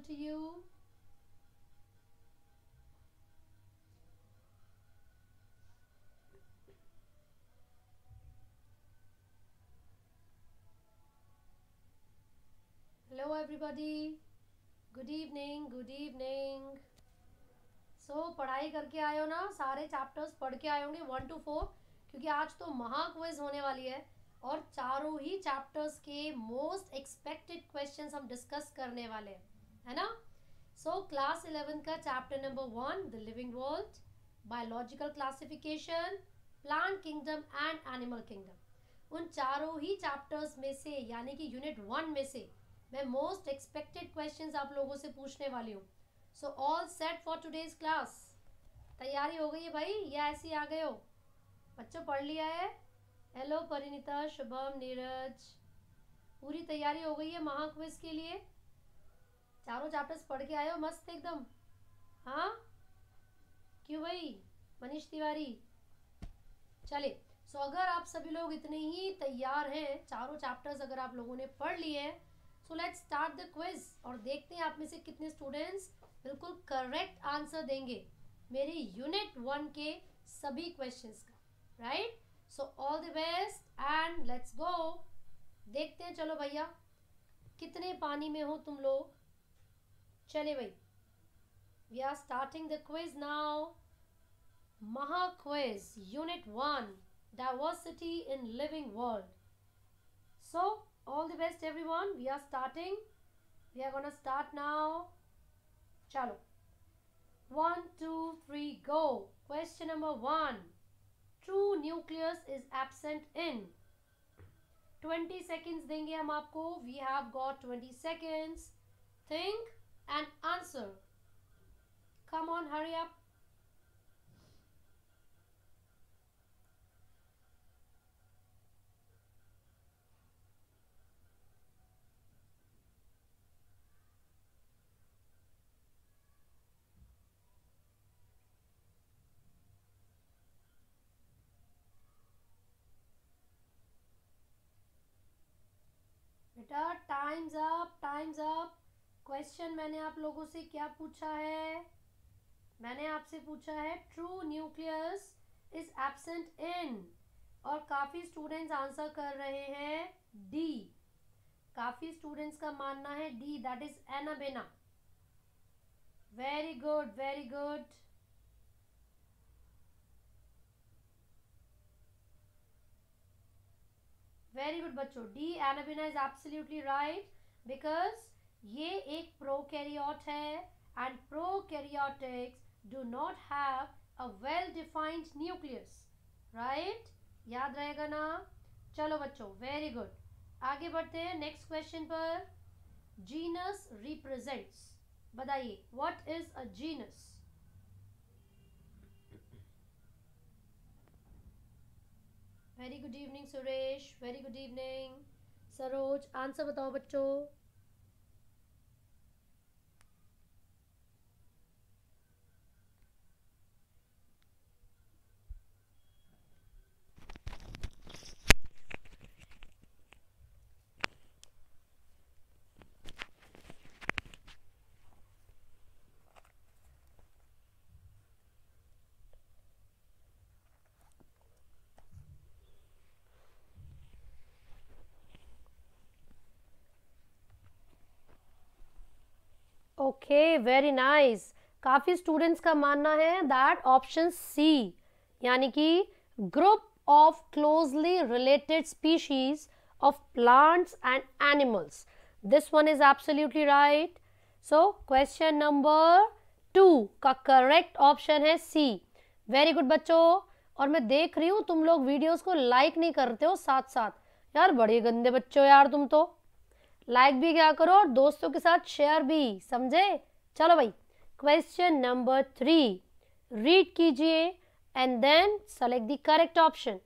helpful to you? Hello everybody. Good evening. Good evening. So so, पढ़ाई करके आए हो ना सारे चैप्टर्स पढ़ के आए होंगे वन टू फोर क्योंकि आज तो महा होने वाली है और चारों ही चैप्टर्स के मोस्ट एक्सपेक्टेड क्वेश्चंस हम डिस्कस करने वाले हैं है ना सो क्लास इलेवन का chapter number one the living world biological classification plant kingdom and animal kingdom उन चारों ही चैप्टर्स में से यानी कि यूनिट वन में से मैं मोस्ट एक्सपेक्टेड क्वेश्चंस आप लोगों से पूछने वाली हूँ so all set for today's class तैयारी हो गई है भाई या ऐसे आ गए हो बच्चों पढ़ लिया है हेलो परिणीता शुभम नीरज पूरी तैयारी हो गई है महाक्विज के लिए चारों चैप्टर्स पढ़ के आए हो मस्त एकदम हाँ क्यों भाई मनीष तिवारी चले सो so, अगर आप सभी लोग इतने ही तैयार हैं चारों चैप्टर्स अगर आप लोगों ने पढ़ लिए हैं so let's start the quiz और देखते हैं आप में से कितने स्टूडेंट्स बिल्कुल करेक्ट आंसर देंगे मेरे यूनिट वन के सभी क्वेश्चंस का right so all the best and let's go देखते हैं चलो भैया कितने पानी में हो तुम लोग चले भाई we are starting the quiz now महा quiz unit one diversity in living world so all the best everyone we are starting we are gonna start now chalo one two three go question number one true nucleus is absent in 20 seconds देंगे हम आपको we have got 20 seconds think and answer. Come on, hurry up. Beta, time's up, time's up. Question मैंने आप लोगों से क्या पूछा है मैंने आपसे पूछा है true nucleus is absent in और काफ़ी स्टूडेंट्स आंसर कर रहे हैं डी काफ़ी स्टूडेंट्स का मानना है D that is Anabaena very good very good very good बच्चों D Anabaena is absolutely right because ये एक प्रोकैरियोट है and prokaryotics do not have a well defined nucleus right याद रहेगा ना चलो बच्चों वेरी गुड आगे बढ़ते हैं नेक्स्ट क्वेश्चन पर जीनस रिप्रेजेंट्स बताइए what is a genus very good evening Suresh very good evening Saroj answer बताओ बच्चों ओके वेरी नाइस काफ़ी स्टूडेंट्स का मानना है दैट ऑप्शन सी यानी कि group of closely related species of plants and animals this one is absolutely right so question number two का correct option है सी वेरी गुड बच्चों और मैं देख रही हूँ तुम लोग वीडियोस को लाइक नहीं करते हो साथ साथ यार बड़े गंदे बच्चों यार तुम तो लाइक भी क्या करो और दोस्तों के साथ शेयर भी समझे चलो भाई क्वेश्चन नंबर थ्री रीड कीजिए and then select the correct option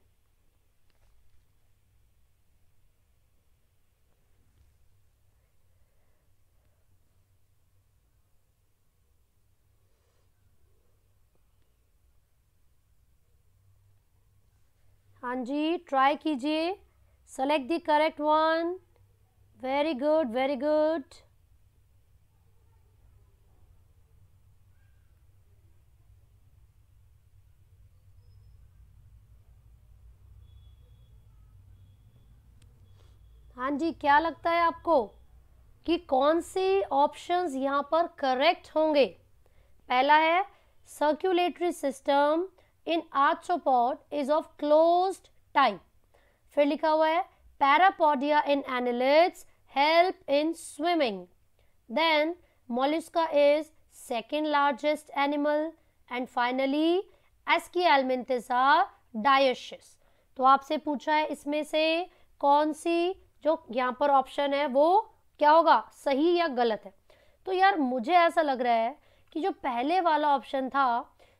हाँ जी ट्राई कीजिए select the correct one very good very good हाँ जी क्या लगता है आपको कि कौन से ऑप्शंस यहाँ पर करेक्ट होंगे पहला है circulatory system in arthropod is of closed type फिर लिखा हुआ है parapodia in annelids help in swimming. Then mollusca is second largest animal and finally Ascialminthis are dioecious. तो आपसे पूछा है इसमें से कौन सी जो यहाँ पर ऑप्शन है वो क्या होगा सही या गलत है तो यार मुझे ऐसा लग रहा है कि जो पहले वाला ऑप्शन था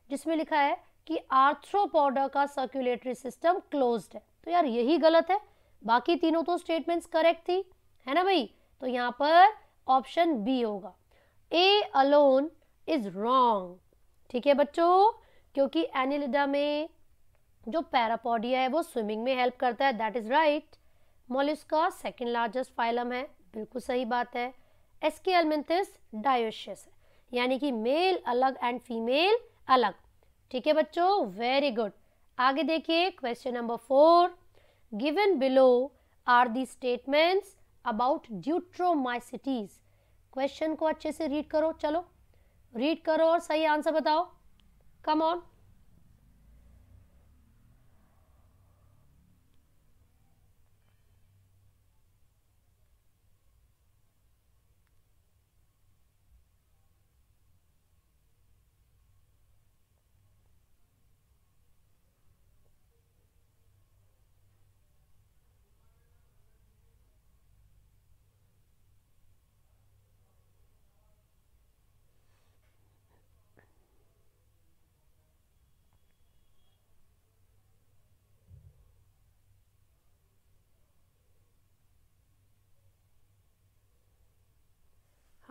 जिसमें लिखा है कि आर्थ्रोपोडा का सर्कुलेटरी सिस्टम क्लोज्ड है तो यार यही गलत है बाकी तीनों तो स्टेटमेंट्स करेक्ट थी है ना भाई तो यहाँ पर ऑप्शन बी होगा ए अलोन इज रॉन्ग ठीक है बच्चों क्योंकि एनिलिडा में जो पैरापोडिया है वो स्विमिंग में हेल्प करता है दैट इज राइट मोलिस का सेकेंड लार्जेस्ट फाइलम है बिल्कुल सही बात है एसके एलमेंथिस डायोशियस है यानी कि मेल अलग एंड फीमेल अलग ठीक है बच्चों वेरी गुड आगे देखिए question number four given below are the statements about deuteromycetes question को अच्छे से रीड करो चलो रीड करो और सही आंसर बताओ कम ऑन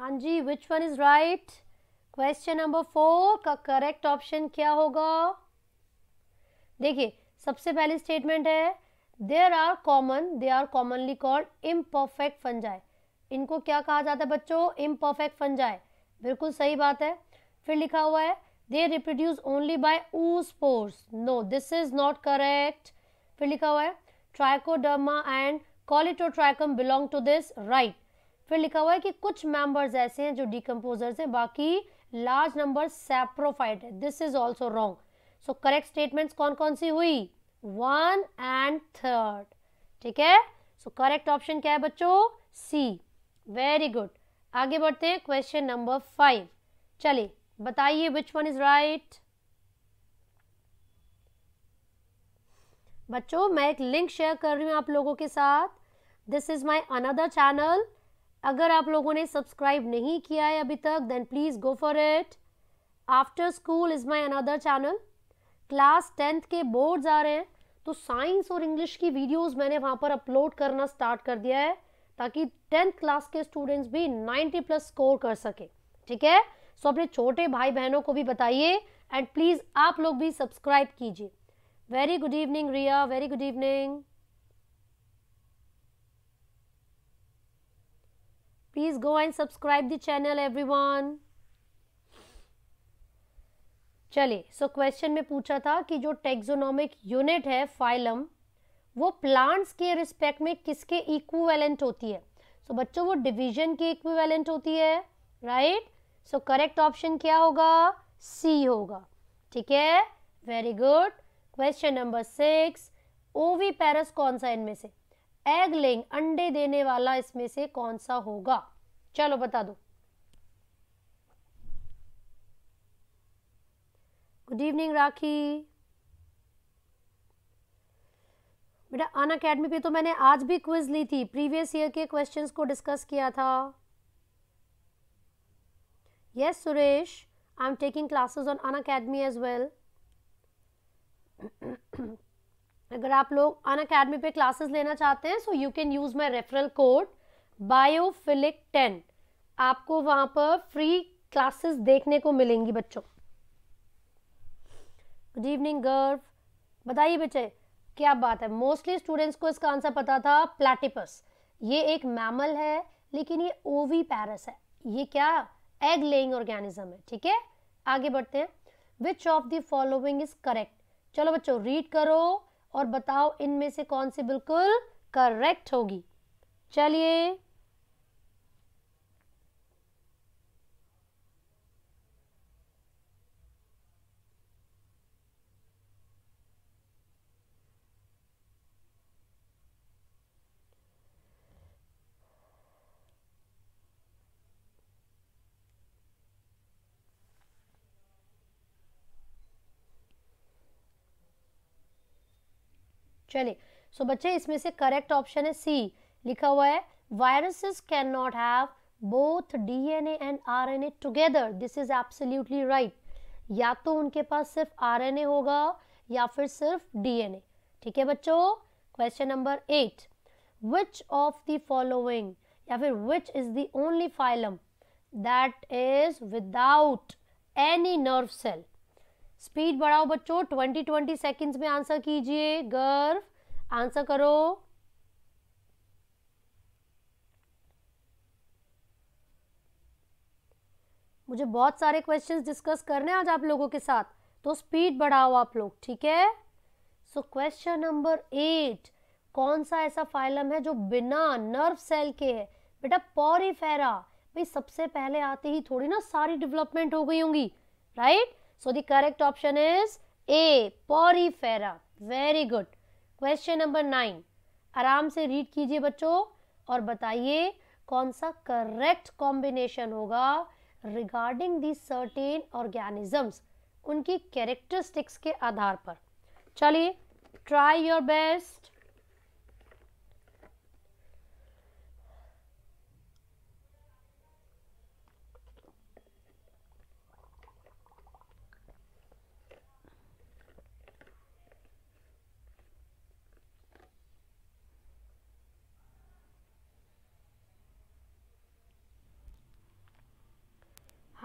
हाँ जी which one is right question number four का करेक्ट ऑप्शन क्या होगा देखिए सबसे पहली स्टेटमेंट है there are common they are commonly called imperfect fungi इनको क्या कहा जाता है बच्चों इम परफेक्ट फंजाई बिल्कुल सही बात है फिर लिखा हुआ है they reproduce only by uh spores no this is not correct फिर लिखा हुआ है Trichoderma and Colletotrichum belong to this right फिर लिखा हुआ है कि कुछ मेंबर्स ऐसे हैं जो डिकम्पोजर्स हैं बाकी लार्ज नंबर सेप्रोफाइट है this is also wrong so correct statements कौन कौन सी हुई वन एंड थर्ड ठीक है सो करेक्ट ऑप्शन क्या है बच्चों सी वेरी गुड आगे बढ़ते हैं क्वेश्चन नंबर फाइव चलिए बताइए विच वन इज राइट बच्चों मैं एक लिंक शेयर कर रही हूं आप लोगों के साथ this is my another channel अगर आप लोगों ने सब्सक्राइब नहीं किया है अभी तक then please go for it After School is my another channel class tenth के बोर्ड्स आ रहे हैं तो साइंस और इंग्लिश की वीडियोस मैंने वहाँ पर अपलोड करना स्टार्ट कर दिया है ताकि टेंथ क्लास के स्टूडेंट्स भी 90 प्लस स्कोर कर सके ठीक है सो अपने छोटे भाई बहनों को भी बताइए एंड प्लीज़ आप लोग भी सब्सक्राइब कीजिए very good evening Riya very good evening Please go and subscribe the channel everyone. चले सो क्वेश्चन में पूछा था कि जो टेक्सोनॉमिक यूनिट है फाइलम वो प्लांट्स के रिस्पेक्ट में किसके इक्विवेलेंट होती है सो so, बच्चों वो डिवीजन की इक्विवेलेंट होती है राइट सो करेक्ट ऑप्शन क्या होगा सी होगा ठीक है very good question number six oviparous कौन सा इनमें से एग लेंग अंडे देने वाला इसमें से कौन सा होगा चलो बता दो गुड इवनिंग राखी बेटा अन अकेडमी पे तो मैंने आज भी क्विज ली थी प्रीवियस ईयर के क्वेश्चंस को डिस्कस किया था yes Suresh I am taking classes on Unacademy as well अगर आप लोग अन अकेडमी पे क्लासेस लेना चाहते हैं so you can use my referral code biophilic ten आपको वहां पर फ्री क्लासेस देखने को मिलेंगी बच्चों गुड इवनिंग गर्व बताइए बच्चे क्या बात है मोस्टली स्टूडेंट्स को इसका आंसर पता था प्लेटिपस ये एक मैमल है लेकिन ये ओवी पैरस है ये क्या एग लेइंग ऑर्गेनिज्म है ठीक है आगे बढ़ते हैं which of the following is correct चलो बच्चों रीड करो और बताओ इनमें से कौन सी बिल्कुल करेक्ट होगी चलिए चलिए सो so, बच्चे इसमें से करेक्ट ऑप्शन है सी लिखा हुआ है viruses can not have both DNA and RNA together this is absolutely right या तो उनके पास सिर्फ आरएनए होगा या फिर सिर्फ डीएनए ठीक है बच्चों question number eight which of the following या फिर which is the only phylum that is without any nerve cell speed बढ़ाओ बच्चों ट्वेंटी ट्वेंटी सेकेंड्स में आंसर कीजिए गर्व आंसर करो मुझे बहुत सारे क्वेश्चंस डिस्कस करने आज आप लोगों के साथ तो स्पीड बढ़ाओ आप लोग ठीक है सो क्वेश्चन नंबर एट कौन सा ऐसा फाइलम है जो बिना नर्व सेल के है बेटा पॉरीफेरा भाई सबसे पहले आते ही थोड़ी ना सारी डेवलपमेंट हो गई होंगी right So the correct option is A. Porifera. Very good. Question number nine आराम से रीड कीजिए बच्चों और बताइए कौन सा करेक्ट कॉम्बिनेशन होगा रिगार्डिंग दी सर्टेन ऑर्गेनिजम्स उनकी कैरेक्टरिस्टिक्स के आधार पर चलिए ट्राई योर बेस्ट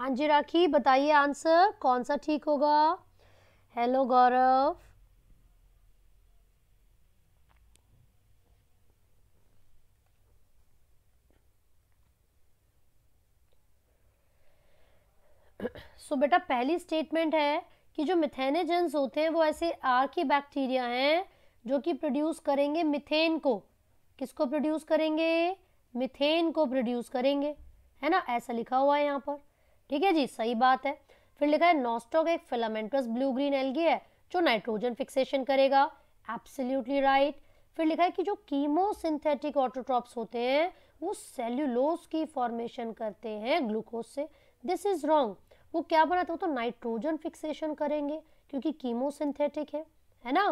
हाँ जी राखी बताइए आंसर कौन सा ठीक होगा हेलो गौरव सो so, बेटा पहली स्टेटमेंट है कि जो मिथेनेजेंस होते हैं वो ऐसे आर की बैक्टीरिया हैं जो कि प्रोड्यूस करेंगे मिथेन को किसको प्रोड्यूस करेंगे मिथेन को प्रोड्यूस करेंगे है ना ऐसा लिखा हुआ है यहाँ पर ठीक है जी सही बात है फिर लिखा है नॉस्टॉक एक फिलामेंटस ब्लू ग्रीन एल्गी है जो नाइट्रोजन फिक्सेशन करेगा एब्सोल्युटली राइट फिर लिखा है कि जो कीमोसिंथेटिक ऑटोट्रॉप्स होते हैं वो सेल्यूलोस की फॉर्मेशन करते हैं ग्लूकोज से दिस इज रॉन्ग वो क्या बनाते हो तो नाइट्रोजन फिक्सेशन करेंगे क्योंकि कीमोसिंथेटिक है है ना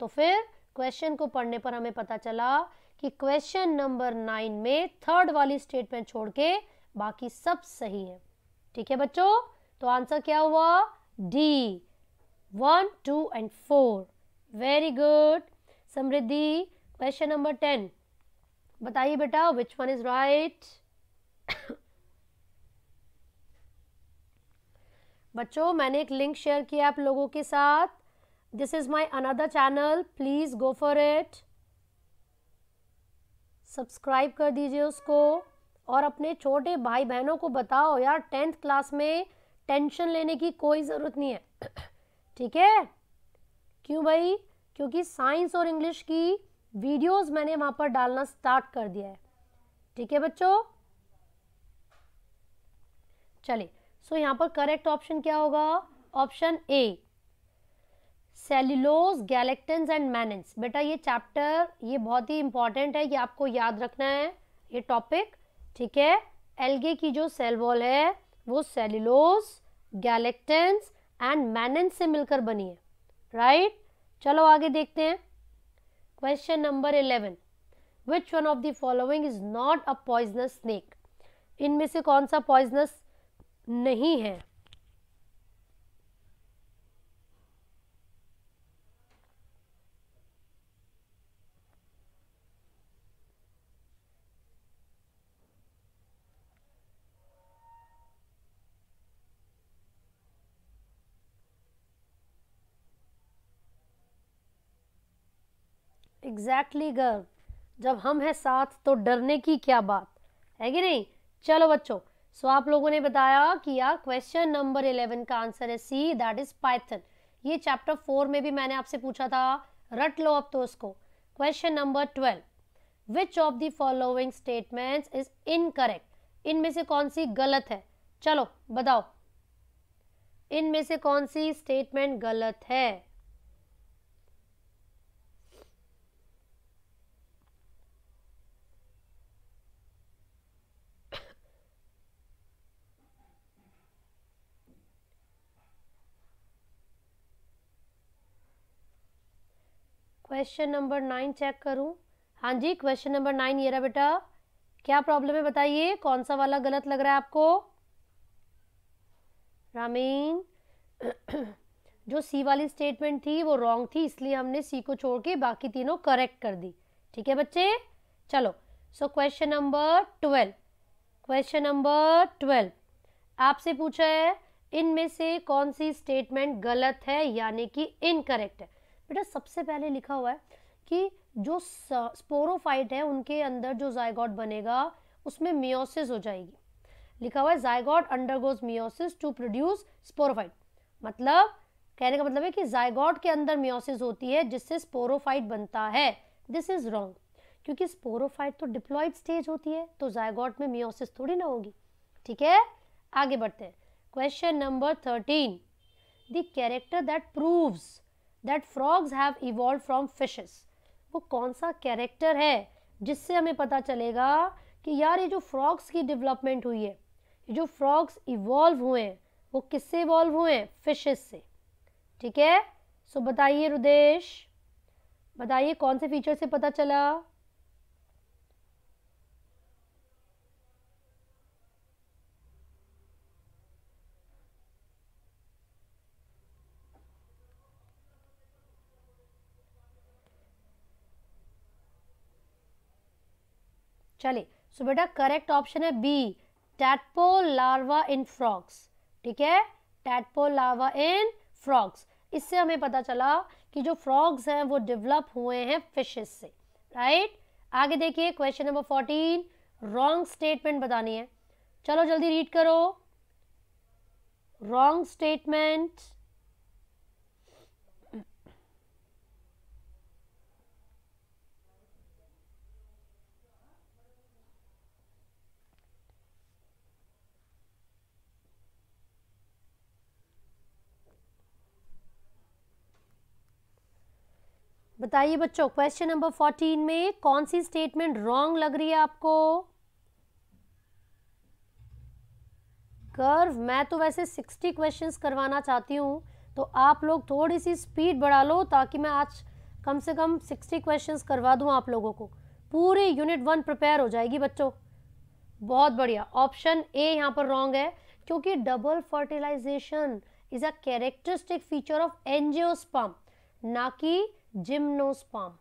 तो फिर क्वेश्चन को पढ़ने पर हमें पता चला कि क्वेश्चन नंबर नाइन में थर्ड वाली स्टेटमेंट छोड़ के बाकी सब सही है ठीक है बच्चों तो आंसर क्या हुआ D one two and four very good Samriddhi question number ten बताइए बेटा विच वन इज राइट बच्चों मैंने एक लिंक शेयर किया आप लोगों के साथ this is my another channel please go for it subscribe कर दीजिए उसको और अपने छोटे भाई बहनों को बताओ यार टेंथ क्लास में टेंशन लेने की कोई ज़रूरत नहीं है ठीक है क्यों भाई क्योंकि साइंस और इंग्लिश की वीडियोस मैंने वहाँ पर डालना स्टार्ट कर दिया है ठीक है बच्चों चलिए सो so, यहाँ पर करेक्ट ऑप्शन क्या होगा option A cellulose galactans and mannans बेटा ये चैप्टर ये बहुत ही इंपॉर्टेंट है ये आपको याद रखना है ये टॉपिक ठीक है एल्गे की जो सेल वॉल है वो सेल्यूलोज गैलेक्टेंस एंड मैनन से मिलकर बनी है राइट right? चलो आगे देखते हैं question number eleven which one of the following is not a poisonous snake इनमें से कौन सा पॉइजनस नहीं है एग्जैक्टली गर्ल जब हम हैं साथ तो डरने की क्या बात है कि नहीं चलो बच्चों सो so, आप लोगों ने बताया कि यार क्वेश्चन नंबर इलेवन का आंसर है सी दैट इज पाइथन ये चैप्टर फोर में भी मैंने आपसे पूछा था रट लो अब तो उसको question number twelve which of the following statements is incorrect इनमें से कौन सी गलत है चलो बताओ इनमें से कौन सी स्टेटमेंट गलत है क्वेश्चन नंबर नाइन चेक करूं हाँ जी क्वेश्चन नंबर नाइन ये रहा बेटा क्या प्रॉब्लम है बताइए कौन सा वाला गलत लग रहा है आपको रामीन जो सी वाली स्टेटमेंट थी वो रॉन्ग थी इसलिए हमने सी को छोड़ के बाकी तीनों करेक्ट कर दी ठीक है बच्चे चलो so question number twelve question number twelve आपसे पूछा है इनमें से कौन सी स्टेटमेंट गलत है यानी कि इनकरेक्ट है बेटा सबसे पहले लिखा हुआ है कि जो स्पोरोफाइट है उनके अंदर जो जायगॉट बनेगा उसमें मियोसिस हो जाएगी लिखा हुआ है zygote undergoes meiosis to produce sporophyte मतलब कहने का मतलब है कि जायगॉट के अंदर मियोसिस होती है जिससे स्पोरोफाइट बनता है दिस इज रॉन्ग क्योंकि स्पोरोफाइट तो डिप्लॉइड स्टेज होती है तो जायगॉट में मियोसिस थोड़ी ना होगी ठीक है आगे बढ़ते हैं question number thirteen the character that proves that frogs have evolve from fishes वो कौन सा कैरेक्टर है जिससे हमें पता चलेगा कि यार ये जो फ्रॉग्स की डेवलपमेंट हुई है ये जो फ्रॉग्स इवॉल्व हुए हैं वो किससे इवॉल्व हुए हैं फिशेस से ठीक है सो बताइए रुदेश बताइए कौन से फीचर से पता चला चलिए सो बेटा करेक्ट ऑप्शन है B tadpole larva in frogs ठीक है टैटपोल लार्वा इन फ्रॉक्स इससे हमें पता चला कि जो फ्रॉग्स हैं वो डेवलप हुए हैं फिशेस से राइट आगे देखिए question number fourteen wrong statement बतानी है चलो जल्दी रीड करो रॉन्ग स्टेटमेंट बताइए बच्चों क्वेश्चन नंबर फोर्टीन में कौन सी स्टेटमेंट रॉन्ग लग रही है आपको कर्व मैं तो वैसे सिक्सटी क्वेश्चंस करवाना चाहती हूँ तो आप लोग थोड़ी सी स्पीड बढ़ा लो ताकि मैं आज कम से कम सिक्सटी क्वेश्चंस करवा दूँ आप लोगों को पूरे यूनिट वन प्रिपेयर हो जाएगी बच्चों बहुत बढ़िया ऑप्शन ए यहाँ पर रॉन्ग है क्योंकि double fertilization is a characteristic feature of angiosperm ना कि जिम्नोस्पाम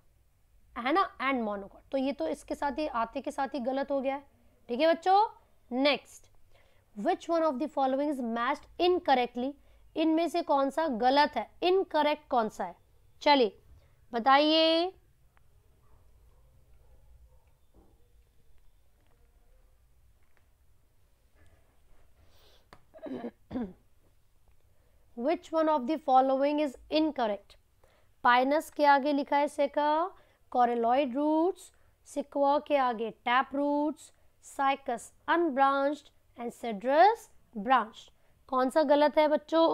है ना एंड मोनोकॉट तो ये तो इसके साथ ही आते के साथ ही गलत हो गया है ठीक है बच्चों next which one of the following is matched incorrectly इनमें से कौन सा गलत है इनकरेक्ट कौन सा है चलिए बताइए which one of the following is incorrect pinus के आगे लिखा है सेका कॉरेलॉइड रूट्स सिक्वा के आगे tap roots cycas unbranched and cedrus branch कौन सा गलत है बच्चों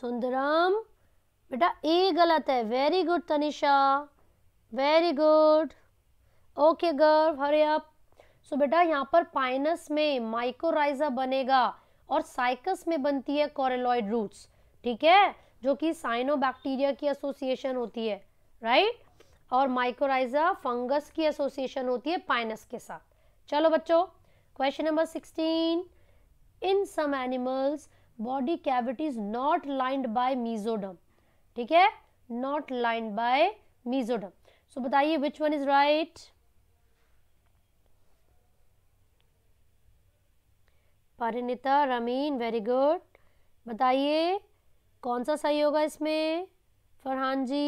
सुंदरम बेटा ए गलत है very good Tanisha very good okay Garv hurry up so बेटा यहाँ पर पाइनस में माइकोराइजा बनेगा और साइकस में बनती है कॉरेलॉइड रूट्स ठीक है जो कि साइनो बैक्टीरिया की एसोसिएशन होती है राइट और माइक्रोराइजा फंगस की एसोसिएशन होती है पाइनस के साथ चलो बच्चों question number sixteen in some animals body cavities not lined by mesoderm ठीक है not lined by mesoderm so बताइए which one is right Parinita Ramin very good बताइए कौन सा सही होगा इसमें फरहान जी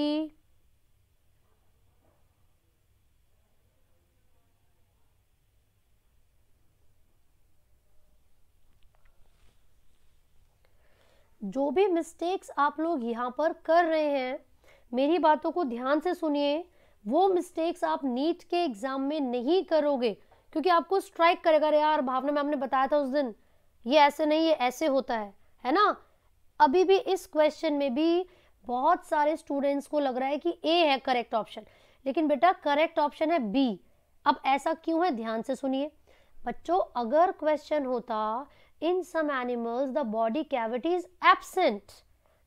जो भी मिस्टेक्स आप लोग यहाँ पर कर रहे हैं मेरी बातों को ध्यान से सुनिए वो मिस्टेक्स आप नीट के एग्ज़ाम में नहीं करोगे क्योंकि आपको स्ट्राइक करेगा यार भावना मैम ने बताया था उस दिन ये ऐसे नहीं है ऐसे होता है है ना अभी भी इस क्वेश्चन में भी बहुत सारे स्टूडेंट्स को लग रहा है कि ए है करेक्ट ऑप्शन लेकिन बेटा करेक्ट ऑप्शन है बी अब ऐसा क्यों है ध्यान से सुनिए बच्चों अगर क्वेश्चन होता in some animals the body cavity is absent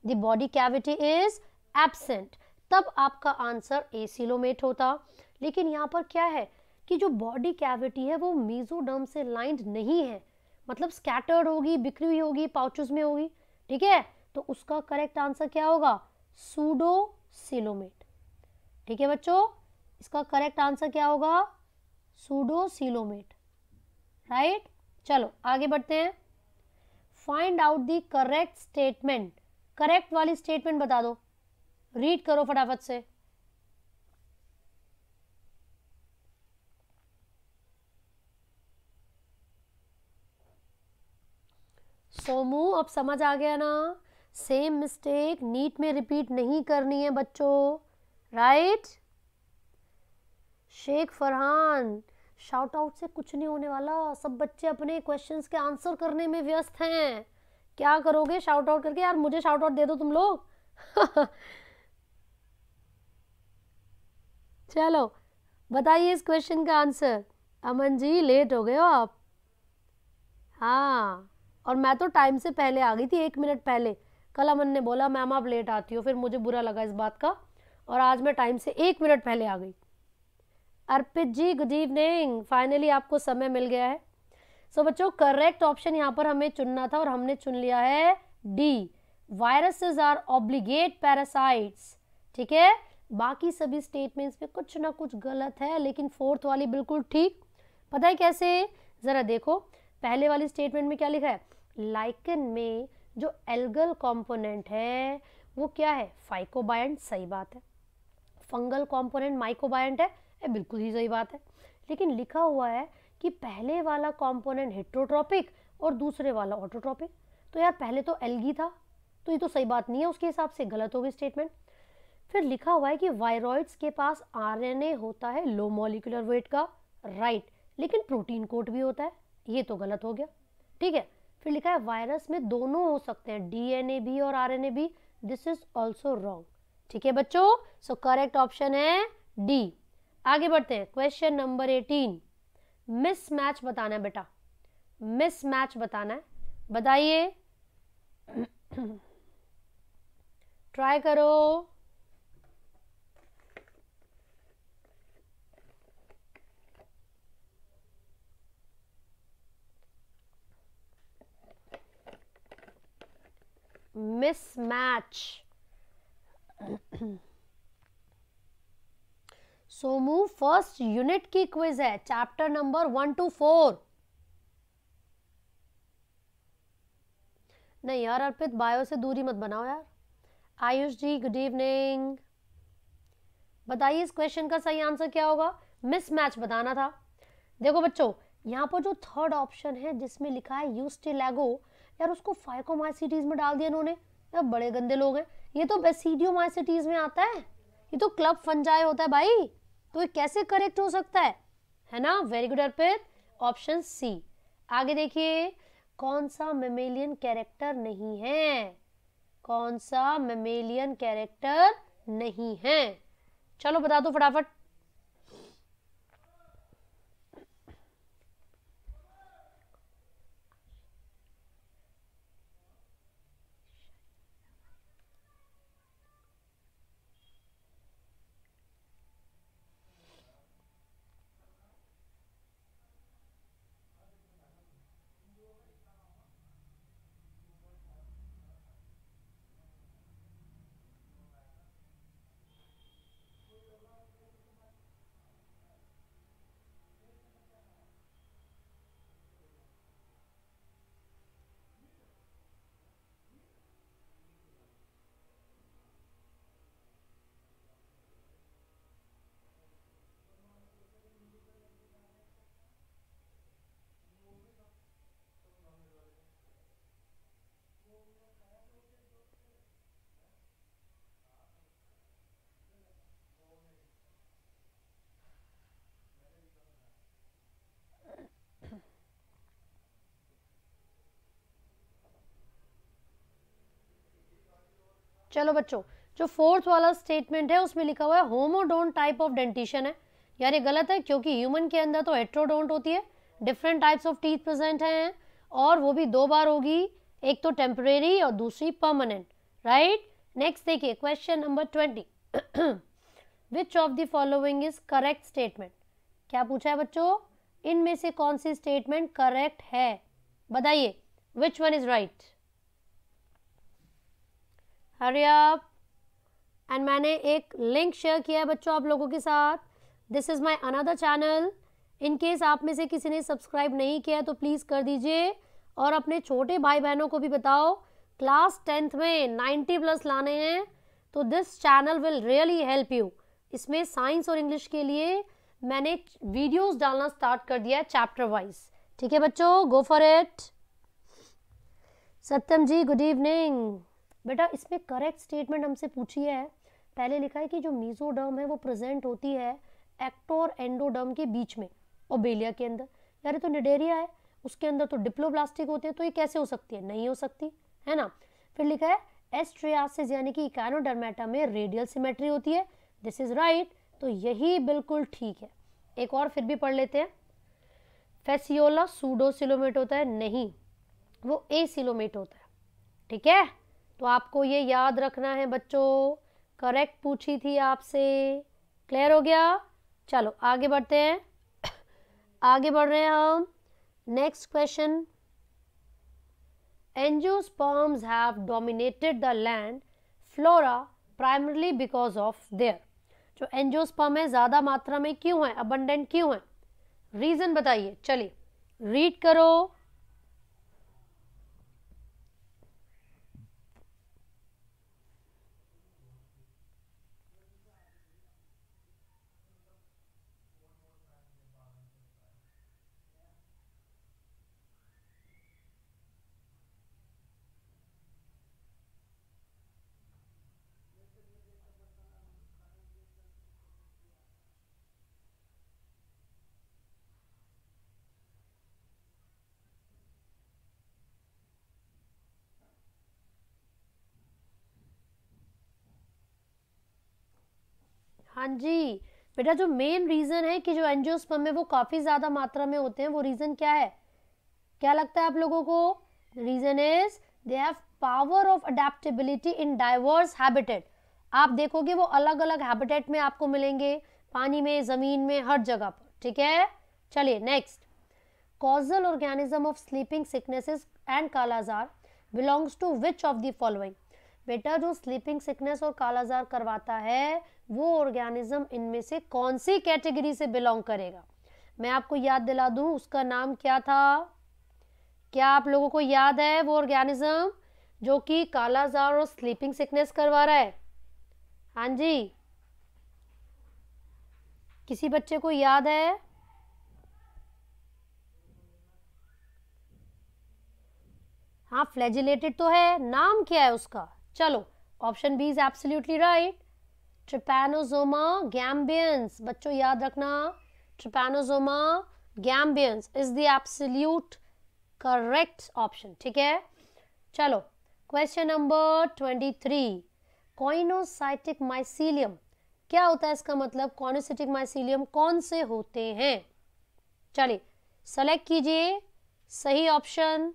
the body cavity is absent तब आपका आंसर ए सिलोमेट होता लेकिन यहाँ पर क्या है कि जो बॉडी कैविटी है वो मीजोडर्म से लाइंड नहीं है मतलब स्कैटर्ड होगी बिखरी हुई होगी पाउचेस में होगी ठीक है तो उसका करेक्ट आंसर क्या होगा सूडो सिलोमेट ठीक है बच्चों इसका करेक्ट आंसर क्या होगा सूडो सिलोमेट राइट चलो आगे बढ़ते हैं find out the correct statement correct वाली स्टेटमेंट बता दो रीड करो फटाफट से सोमू अब समझ आ गया ना सेम मिस्टेक नीट में रिपीट नहीं करनी है बच्चों right Shaikh Farhan shout out से कुछ नहीं होने वाला सब बच्चे अपने क्वेश्चंस के आंसर करने में व्यस्त हैं क्या करोगे शाउट आउट करके यार मुझे शाउट आउट दे दो तुम लोग चलो बताइए इस क्वेश्चन का आंसर अमन जी लेट हो गए हो आप हाँ और मैं तो टाइम से पहले आ गई थी एक मिनट पहले कल अमन ने बोला मैम आप लेट आती हो फिर मुझे बुरा लगा इस बात का और आज मैं टाइम से एक मिनट पहले आ गई Arpit ji good evening finally आपको समय मिल गया है सो so, बच्चों करेक्ट ऑप्शन यहाँ पर हमें चुनना था और हमने चुन लिया है D viruses are obligate parasites ठीक है बाकी सभी स्टेटमेंट्स में कुछ ना कुछ गलत है लेकिन फोर्थ वाली बिल्कुल ठीक पता है कैसे ज़रा देखो पहले वाली स्टेटमेंट में क्या लिखा है लाइकन में जो एल्गल कंपोनेंट है वो क्या है फाइकोबायंट सही बात है फंगल कंपोनेंट माइकोबायंट है ये बिल्कुल ही सही बात है लेकिन लिखा हुआ है कि पहले वाला कंपोनेंट हिट्रोट्रॉपिक और दूसरे वाला ऑटोट्रॉपिक तो यार पहले तो एल्गी था तो ये तो सही बात नहीं है उसके हिसाब से गलत होगी स्टेटमेंट फिर लिखा हुआ है कि वायरॉइड्स के पास आर होता है लो मोलिकुलर वेट का राइट लेकिन प्रोटीन कोट भी होता है ये तो गलत हो गया ठीक है फिर लिखा है वायरस में दोनों हो सकते हैं डीएनए भी और आरएनए भी दिस इज ऑल्सो रॉन्ग ठीक है बच्चों सो करेक्ट ऑप्शन है डी आगे बढ़ते हैं question number eighteen mismatch बताना है बेटा मिस मैच बताना है बताइए ट्राई करो mismatch. सोमू फर्स्ट यूनिट की क्विज है chapter number one two four नहीं यार अर्पित बायो से दूरी मत बनाओ यार आयुष जी गुड इवनिंग बताइए इस क्वेश्चन का सही आंसर क्या होगा मिस मैच बताना था देखो बच्चों यहां पर जो थर्ड ऑप्शन है जिसमें लिखा है यूज लैगो यार उसको फाइकोमाइसिटीज में डाल दिया इन्होंने यार बड़े गंदे लोग हैं ये तो बेसिडियोमाइसिटीज में आता है ये तो क्लब फंजाई होता है भाई तो ये कैसे करेक्ट हो सकता है है ना very good Arpit option C आगे देखिए कौन सा मेमेलियन कैरेक्टर नहीं है कौन सा मेमेलियन कैरेक्टर नहीं है चलो बता दो फटाफट चलो बच्चों जो फोर्थ वाला स्टेटमेंट है उसमें लिखा हुआ है होमोडोंट टाइप ऑफ डेंटिशन है यानी गलत है क्योंकि ह्यूमन के अंदर तो हेट्रोडोंट होती है different types of teeth present हैं और वो भी दो बार होगी एक तो टेम्परेरी और दूसरी परमानेंट राइट नेक्स्ट देखिए question number twenty which of the following is correct statement क्या पूछा है बच्चों इनमें से कौन सी स्टेटमेंट करेक्ट है बताइए which one is right hurry up and मैंने एक लिंक शेयर किया है बच्चों आप लोगों के साथ this is my another channel in case आप में से किसी ने सब्सक्राइब नहीं किया तो प्लीज़ कर दीजिए और अपने छोटे भाई बहनों को भी बताओ क्लास टेंथ में नाइन्टी प्लस लाने हैं तो this channel will really help you इसमें साइंस और इंग्लिश के लिए मैंने वीडियोस डालना स्टार्ट कर दिया है चैप्टर वाइज ठीक है बच्चों go for it Satyam ji good evening बेटा इसमें करेक्ट स्टेटमेंट हमसे पूछी है पहले लिखा है कि जो मीजोडर्म है वो प्रेजेंट होती है एक्टो और एंडोडर्म के बीच में ओबेलिया के अंदर यार तो निडेरिया है उसके अंदर तो डिप्लोब्लास्टिक होते हैं तो ये कैसे हो सकती है नहीं हो सकती है ना फिर लिखा है एस्ट्रियासिस यानी कि इकानोडर्मेटा में रेडियल सिमेट्री होती है दिस इज राइट तो यही बिल्कुल ठीक है एक और फिर भी पढ़ लेते हैं फेसियोला सूडोसिलोमेट होता है नहीं वो सिलोमेट होता है ठीक है तो आपको ये याद रखना है बच्चों करेक्ट पूछी थी आपसे क्लियर हो गया चलो आगे बढ़ते हैं आगे बढ़ रहे हैं हम next question angiosperms have dominated the land flora primarily because of their जो एंजियोस्पर्म है ज़्यादा मात्रा में क्यों है अबंडेंट क्यों है रीज़न बताइए चलिए रीड करो हाँ जी बेटा जो मेन रीज़न है कि जो एनजियोस्पर्म में वो काफ़ी ज़्यादा मात्रा में होते हैं वो रीज़न क्या है क्या लगता है आप लोगों को reason is they have power of adaptability in diverse habitat आप देखोगे वो अलग अलग हैबिटेट में आपको मिलेंगे पानी में ज़मीन में हर जगह पर ठीक है चलिए next causal organism of sleeping sicknesses and kala-azar belongs to which of the following बेटा जो स्लीपिंग सिकनेस और कालाजार करवाता है वो ऑर्गेनिज्म इनमें से कौन सी कैटेगरी से बिलोंग करेगा मैं आपको याद दिला दूं उसका नाम क्या था क्या आप लोगों को याद है वो ऑर्गेनिज्म जो कि कालाजार और स्लीपिंग सिकनेस करवा रहा है हाँ जी किसी बच्चे को याद है हाँ फ्लैजिलेटेड तो है नाम क्या है उसका चलो option B is absolutely right trypanosoma gambiense बच्चों याद रखना trypanosoma gambiense is the absolute correct option ठीक है चलो question number twenty three coenocytic mycelium क्या होता है इसका मतलब कॉनोसाइटिक माइसीलियम कौन से होते हैं चलिए सेलेक्ट कीजिए सही ऑप्शन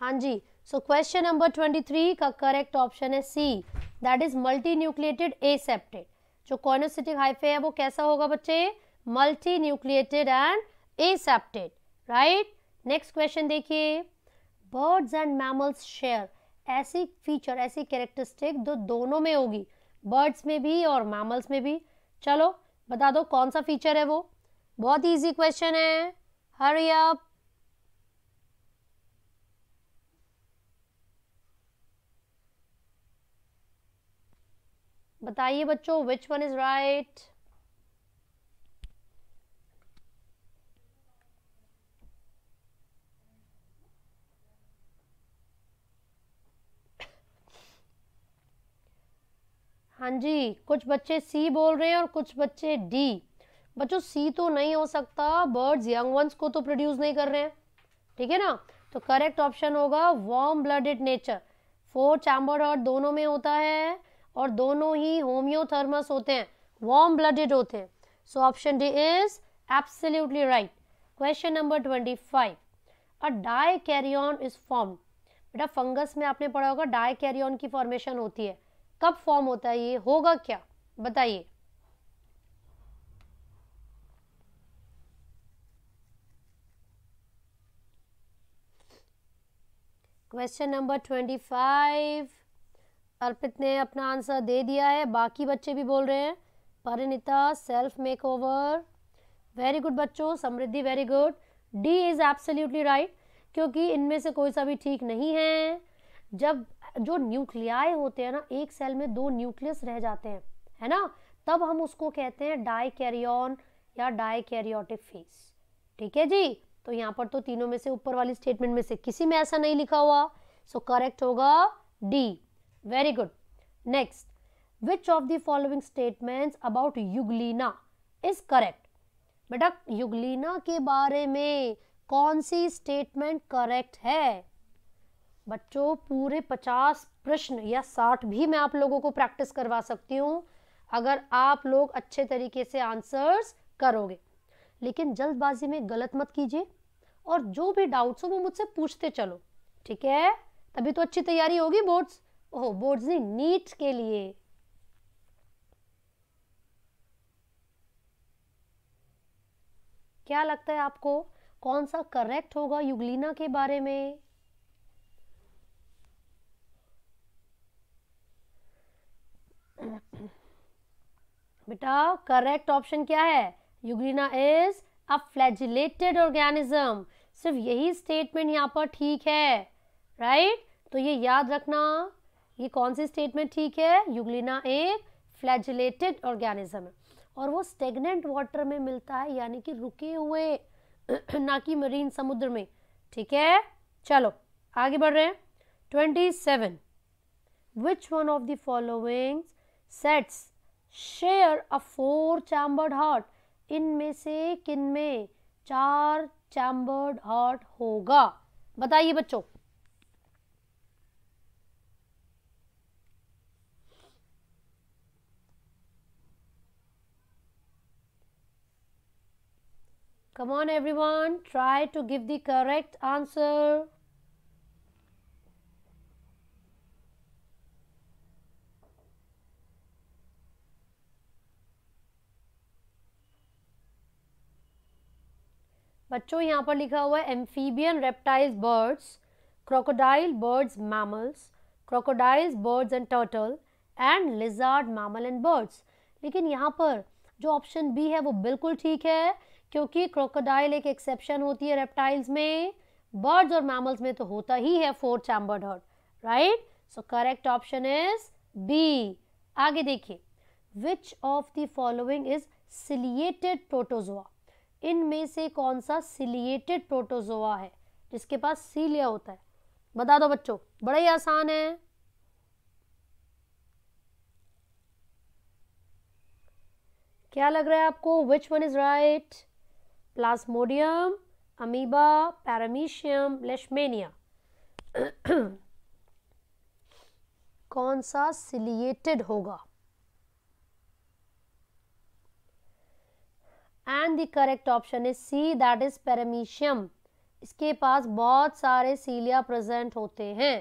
हाँ जी so question number twenty three का करेक्ट ऑप्शन है C that is multi nucleated aseptate जो कॉनोसिटिक हाइफे है वो कैसा होगा बच्चे multi nucleated and aseptate right next question देखिए बर्ड्स एंड मैमल्स शेयर ऐसी फीचर ऐसी कैरेक्टरिस्टिक दो दोनों में होगी बर्ड्स में भी और मैमल्स में भी चलो बता दो कौन सा फीचर है वो बहुत ईजी क्वेश्चन है हरी अप बताइए बच्चों विच वन इज राइट हाँ जी कुछ बच्चे सी बोल रहे हैं और कुछ बच्चे डी बच्चों सी तो नहीं हो सकता बर्ड्स यंग वंस को तो प्रोड्यूस नहीं कर रहे हैं ठीक है ना तो करेक्ट ऑप्शन होगा warm blooded nature four chamber और दोनों में होता है और दोनों ही होम्योथर्मस होते हैं वार्म ब्लडेड होते हैं so option D is absolutely right question number twenty five a dikaryon is form बेटा फंगस में आपने पढ़ा होगा डाई कैरियन की फॉर्मेशन होती है कब फॉर्म होता है ये होगा क्या बताइए question number twenty five Arpit ने अपना आंसर दे दिया है बाकी बच्चे भी बोल रहे हैं Parinita self makeover very good बच्चों Samriddhi very good D is absolutely right क्योंकि इनमें से कोई सा भी ठीक नहीं है जब जो न्यूक्लियाई होते हैं ना एक सेल में दो न्यूक्लियस रह जाते हैं है ना तब हम उसको कहते हैं डाई कैरियन या डाई कैरियोटिक फेस ठीक है जी तो यहाँ पर तो तीनों में से ऊपर वाली स्टेटमेंट में से किसी में ऐसा नहीं लिखा हुआ सो करेक्ट होगा D very good next which of the following statements about euglena is correct बेटा युगलीना के बारे में कौन सी स्टेटमेंट करेक्ट है बच्चों पूरे पचास प्रश्न या साठ भी मैं आप लोगों को प्रैक्टिस करवा सकती हूँ अगर आप लोग अच्छे तरीके से आंसर्स करोगे लेकिन जल्दबाजी में गलत मत कीजिए और जो भी डाउट्स हो वो मुझसे पूछते चलो ठीक है तभी तो अच्छी तैयारी होगी बोर्ड्स ओह बोर्ड ने नीट के लिए क्या लगता है आपको कौन सा करेक्ट होगा युगलीना के बारे में बेटा करेक्ट ऑप्शन क्या है euglena is a flagellated organism सिर्फ यही स्टेटमेंट यहां पर ठीक है राइट right? तो ये याद रखना ये कौन सी स्टेटमेंट ठीक है युगलिना एक फ्लैजलेटेड ऑर्गेनिज्म है और वो स्टेगनेंट वाटर में मिलता है यानी कि रुके हुए ना कि मरीन समुद्र में ठीक है चलो आगे बढ़ रहे हैं twenty seven which one of the following sets share a four chambered heart इनमें से किन में चार चैम्बर्ड हार्ट होगा बताइए बच्चों Come on everyone, try to give the correct answer. बच्चों यहाँ पर लिखा हुआ है amphibian reptile birds crocodile birds mammals crocodiles birds and turtle and lizard mammal and birds लेकिन यहाँ पर जो ऑप्शन बी है वो बिल्कुल ठीक है क्योंकि क्रोकोडाइल एक एक्सेप्शन होती है रेप्टाइल्स में बर्ड्स और मैमल्स में तो होता ही है four chambered heart right so correct option is B आगे देखिए which of the following is ciliated protozoa इनमें से कौन सा सिलिएटेड प्रोटोजोआ है जिसके पास सीलिया होता है बता दो बच्चों बड़ा ही आसान है क्या लग रहा है आपको which one is right plasmodium amoeba paramecium leishmania कौन सा सिलिएटेड होगा and the correct option is C that is paramecium इसके पास बहुत सारे सीलिया प्रेजेंट होते हैं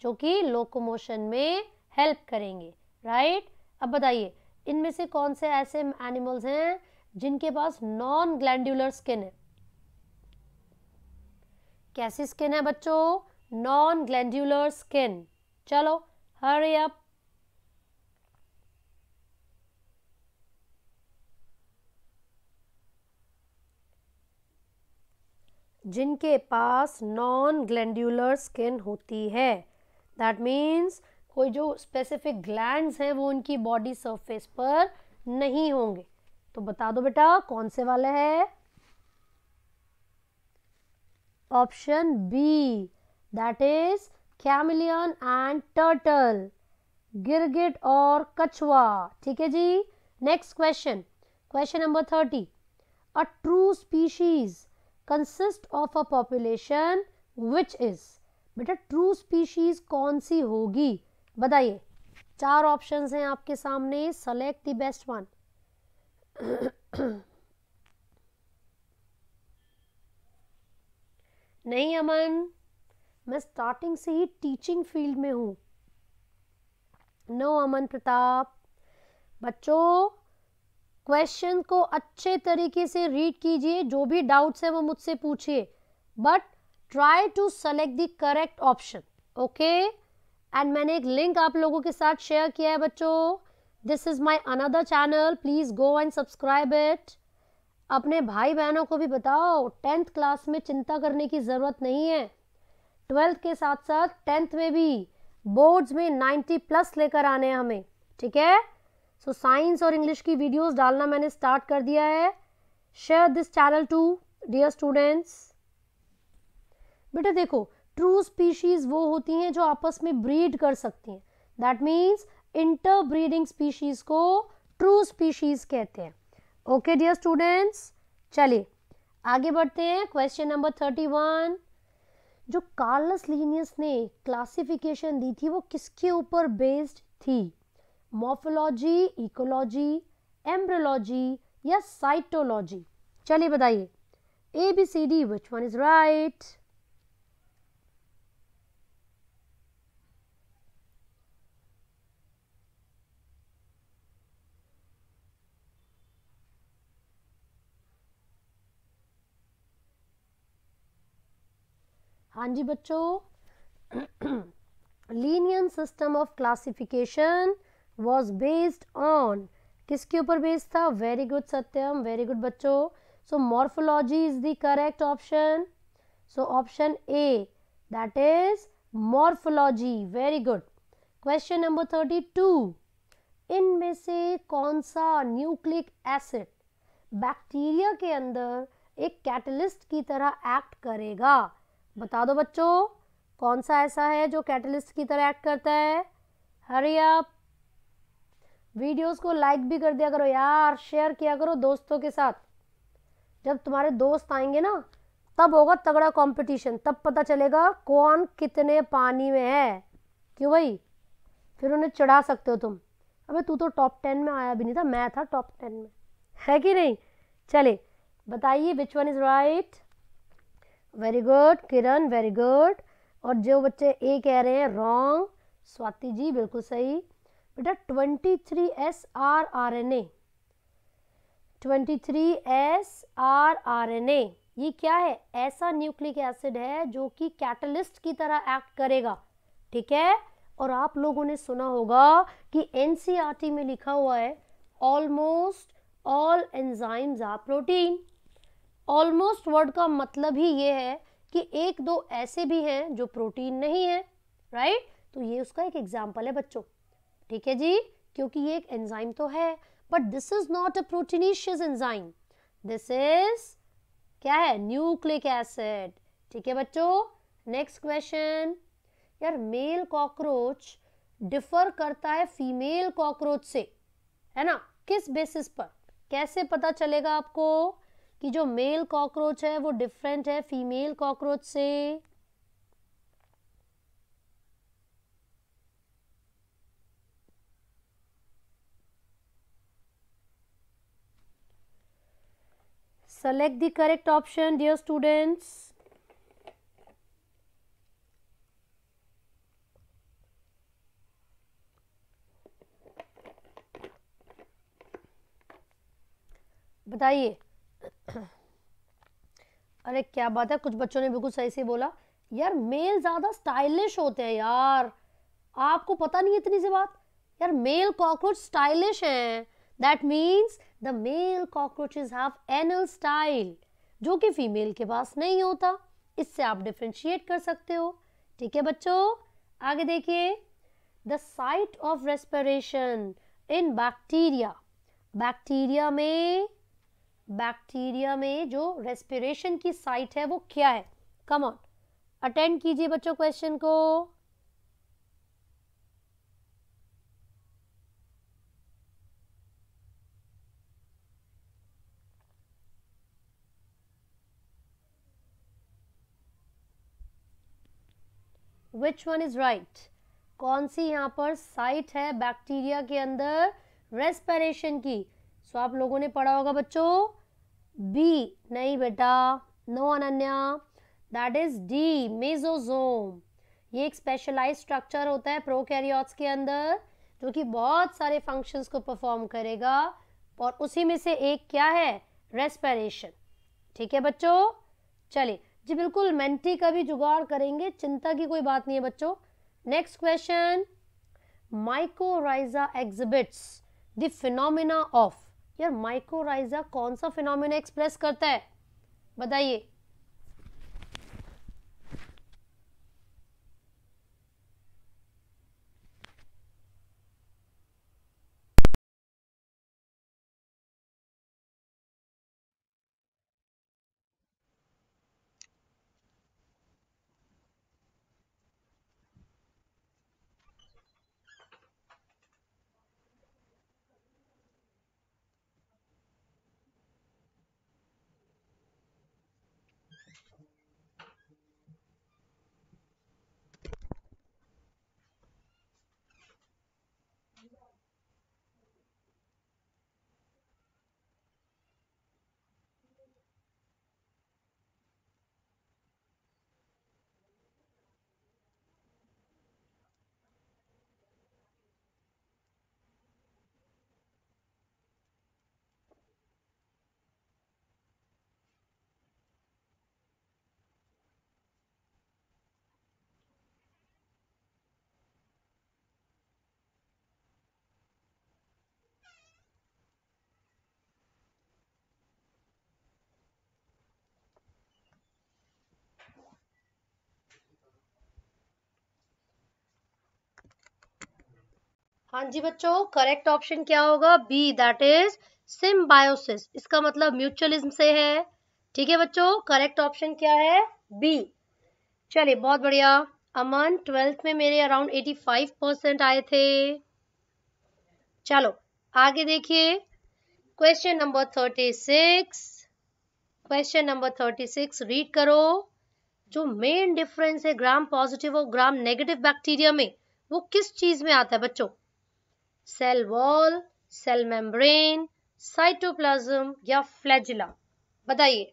जो कि लोकोमोशन में हेल्प करेंगे राइट right? अब बताइए इनमें से कौन से ऐसे एनिमल्स हैं जिनके पास नॉन ग्लैंडुलर स्किन है कैसी स्किन है बच्चों नॉन ग्लैंडुलर स्किन चलो हरी अप जिनके पास नॉन ग्लैंडुलर स्किन होती है दैट मीन्स कोई जो स्पेसिफिक ग्लैंड्स हैं वो उनकी बॉडी सरफेस पर नहीं होंगे तो बता दो बेटा कौन से वाले है option B that is chameleon and turtle गिरगिट और कछुआ ठीक है जी next question question number thirty a true species consist of a population which is बेटा ट्रू स्पीशीज कौन सी होगी बताइए चार ऑप्शंस हैं आपके सामने सेलेक्ट द बेस्ट वन नहीं अमन मैं स्टार्टिंग से ही टीचिंग फील्ड में हूँ नो अमन प्रताप बच्चों क्वेश्चन को अच्छे तरीके से रीड कीजिए जो भी डाउट्स हैं वो मुझसे पूछिए but try to select the correct option okay and मैंने एक लिंक आप लोगों के साथ शेयर किया है बच्चों this is my another channel please go and subscribe it अपने भाई बहनों को भी बताओ टेंथ क्लास में चिंता करने की ज़रूरत नहीं है ट्वेल्थ के साथ साथ टेंथ में भी बोर्ड्स में नाइन्टी प्लस लेकर आने हैं हमें ठीक है सो साइंस और इंग्लिश की वीडियोस डालना मैंने स्टार्ट कर दिया है share this channel to dear students बेटा देखो ट्रू स्पीशीज़ वो होती हैं जो आपस में ब्रीड कर सकती हैं दैट मीन्स इंटरब्रीडिंग स्पीशीज को ट्रू स्पीशीज कहते हैं ओके डियर स्टूडेंट्स चलिए आगे बढ़ते हैं क्वेश्चन नंबर थर्टी वन जो कार्लस लीनियस ने क्लासिफिकेशन दी थी वो किसके ऊपर बेस्ड थी मोफोलॉजी इकोलॉजी एम्ब्रोलॉजी या साइटोलॉजी चलिए बताइए A B C D which one is right हाँ जी बच्चों Linnaean system of classification was based on किसके ऊपर बेस्ड था very good Satyam very good बच्चों so morphology is the correct option so option A that is morphology very good question number thirty two इनमें से कौन सा न्यूक्लिक एसिड बैक्टीरिया के अंदर एक कैटलिस्ट की तरह एक्ट करेगा बता दो बच्चों कौन सा ऐसा है जो कैटलिस्ट की तरह एक्ट करता है हरी आप वीडियोस को लाइक भी कर दिया करो यार शेयर किया करो दोस्तों के साथ जब तुम्हारे दोस्त आएंगे ना तब होगा तगड़ा कंपटीशन तब पता चलेगा कौन कितने पानी में है क्यों भाई फिर उन्हें चढ़ा सकते हो तुम अबे तू तो टॉप टेन में आया भी नहीं था मैं था टॉप टेन में है कि नहीं चले बताइए which one is right very good Kiran very good और जो बच्चे ए कह रहे हैं रॉन्ग स्वाति जी बिल्कुल सही बेटा twenty three S R R N A twenty three S R R N A ये क्या है ऐसा न्यूक्लिक एसिड है जो कि कैटलिस्ट की तरह एक्ट करेगा ठीक है और आप लोगों ने सुना होगा कि एन e में लिखा हुआ है almost all enzymes are protein almost word का मतलब ही ये है कि एक दो ऐसे भी हैं जो प्रोटीन नहीं है राइट तो ये उसका एक एग्जाम्पल है बच्चों ठीक है जी क्योंकि ये एक एंजाइम तो है but this is not a proteinaceous enzyme this is क्या है न्यूक्लिक एसिड ठीक है बच्चों नेक्स्ट क्वेश्चन यार मेल कॉकरोच डिफर करता है फीमेल कॉकरोच से है ना किस बेसिस पर कैसे पता चलेगा आपको कि जो मेल कॉकरोच है वो डिफरेंट है फीमेल कॉकरोच से select the correct option dear students बताइए अरे क्या बात है कुछ बच्चों ने बिल्कुल सही से बोला यार मेल ज़्यादा स्टाइलिश होते हैं यार आपको पता नहीं इतनी सी बात यार मेल कॉकरोच स्टाइलिश हैं that means the male cockroaches have anal style जो कि फीमेल के पास नहीं होता इससे आप डिफ्रेंशिएट कर सकते हो ठीक है बच्चों आगे देखिए the site of respiration in bacteria bacteria में बैक्टीरिया में जो रेस्पिरेशन की साइट है वो क्या है कम ऑन अटेंड कीजिए बच्चों क्वेश्चन को विच वन इज राइट कौन सी यहां पर साइट है बैक्टीरिया के अंदर रेस्पिरेशन की सो so, आप लोगों ने पढ़ा होगा बच्चों बी नहीं बेटा no Ananya that is D mesosome ये एक स्पेशलाइज स्ट्रक्चर होता है प्रोकैरियोट्स के अंदर जो कि बहुत सारे फंक्शंस को परफॉर्म करेगा और उसी में से एक क्या है रेस्पिरेशन ठीक है बच्चों चलिए जी बिल्कुल मेंटी का भी जुगाड़ करेंगे चिंता की कोई बात नहीं है बच्चों next question mycorrhiza exhibits the phenomena of यार माइक्रोराइजा कौन सा फिनोमिना एक्सप्रेस करता है बताइए हाँ जी बच्चों करेक्ट ऑप्शन क्या होगा बी दैट इज सिम्बायोसिस इसका मतलब म्यूचुअलिज्म से है ठीक है बच्चों करेक्ट ऑप्शन क्या है बी चलिए बहुत बढ़िया अमन ट्वेल्थ में मेरे अराउंड एटी फाइव परसेंट आए थे चलो आगे देखिए question number thirty six question number thirty six read करो जो मेन डिफरेंस है ग्राम पॉजिटिव और ग्राम नेगेटिव बैक्टीरिया में वो किस चीज में आता है बच्चों cell wall cell membrane cytoplasm या फ्लैजिला बताइए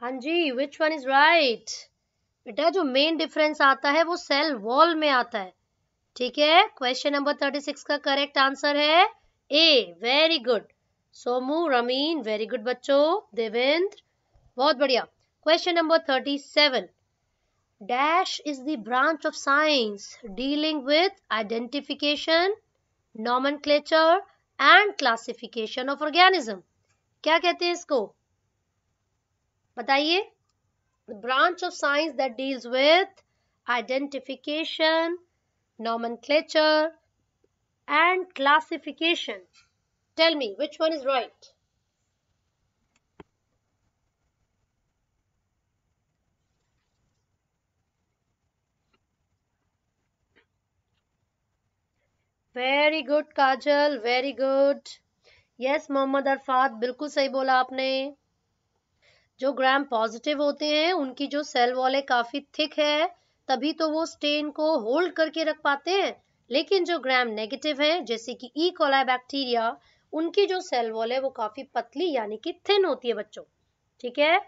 हाँ जी विच वन इज राइट बेटा जो मेन डिफरेंस आता है वो सेल वॉल में आता है ठीक है क्वेश्चन नंबर थर्टी सिक्स का करेक्ट आंसर है A very good Somu Ramin very good बच्चो देवेंद्र बहुत बढ़िया question number thirty seven dash is the branch of science dealing with identification nomenclature and classification of organism क्या कहते हैं इसको बताइए branch of science that deals with identification nomenclature and classification. Tell me which one is right. very good kajal very good yes mohammad Arafat bilkul sahi bola aapne जो gram positive होते हैं उनकी जो सेल वॉल है काफी thick है तभी तो वो स्टेन को होल्ड करके रख पाते हैं लेकिन जो ग्राम नेगेटिव है जैसे कि ई कोला बैक्टीरिया उनकी जो सेल वॉल है वो काफी पतली यानी कि थिन होती है बच्चों ठीक है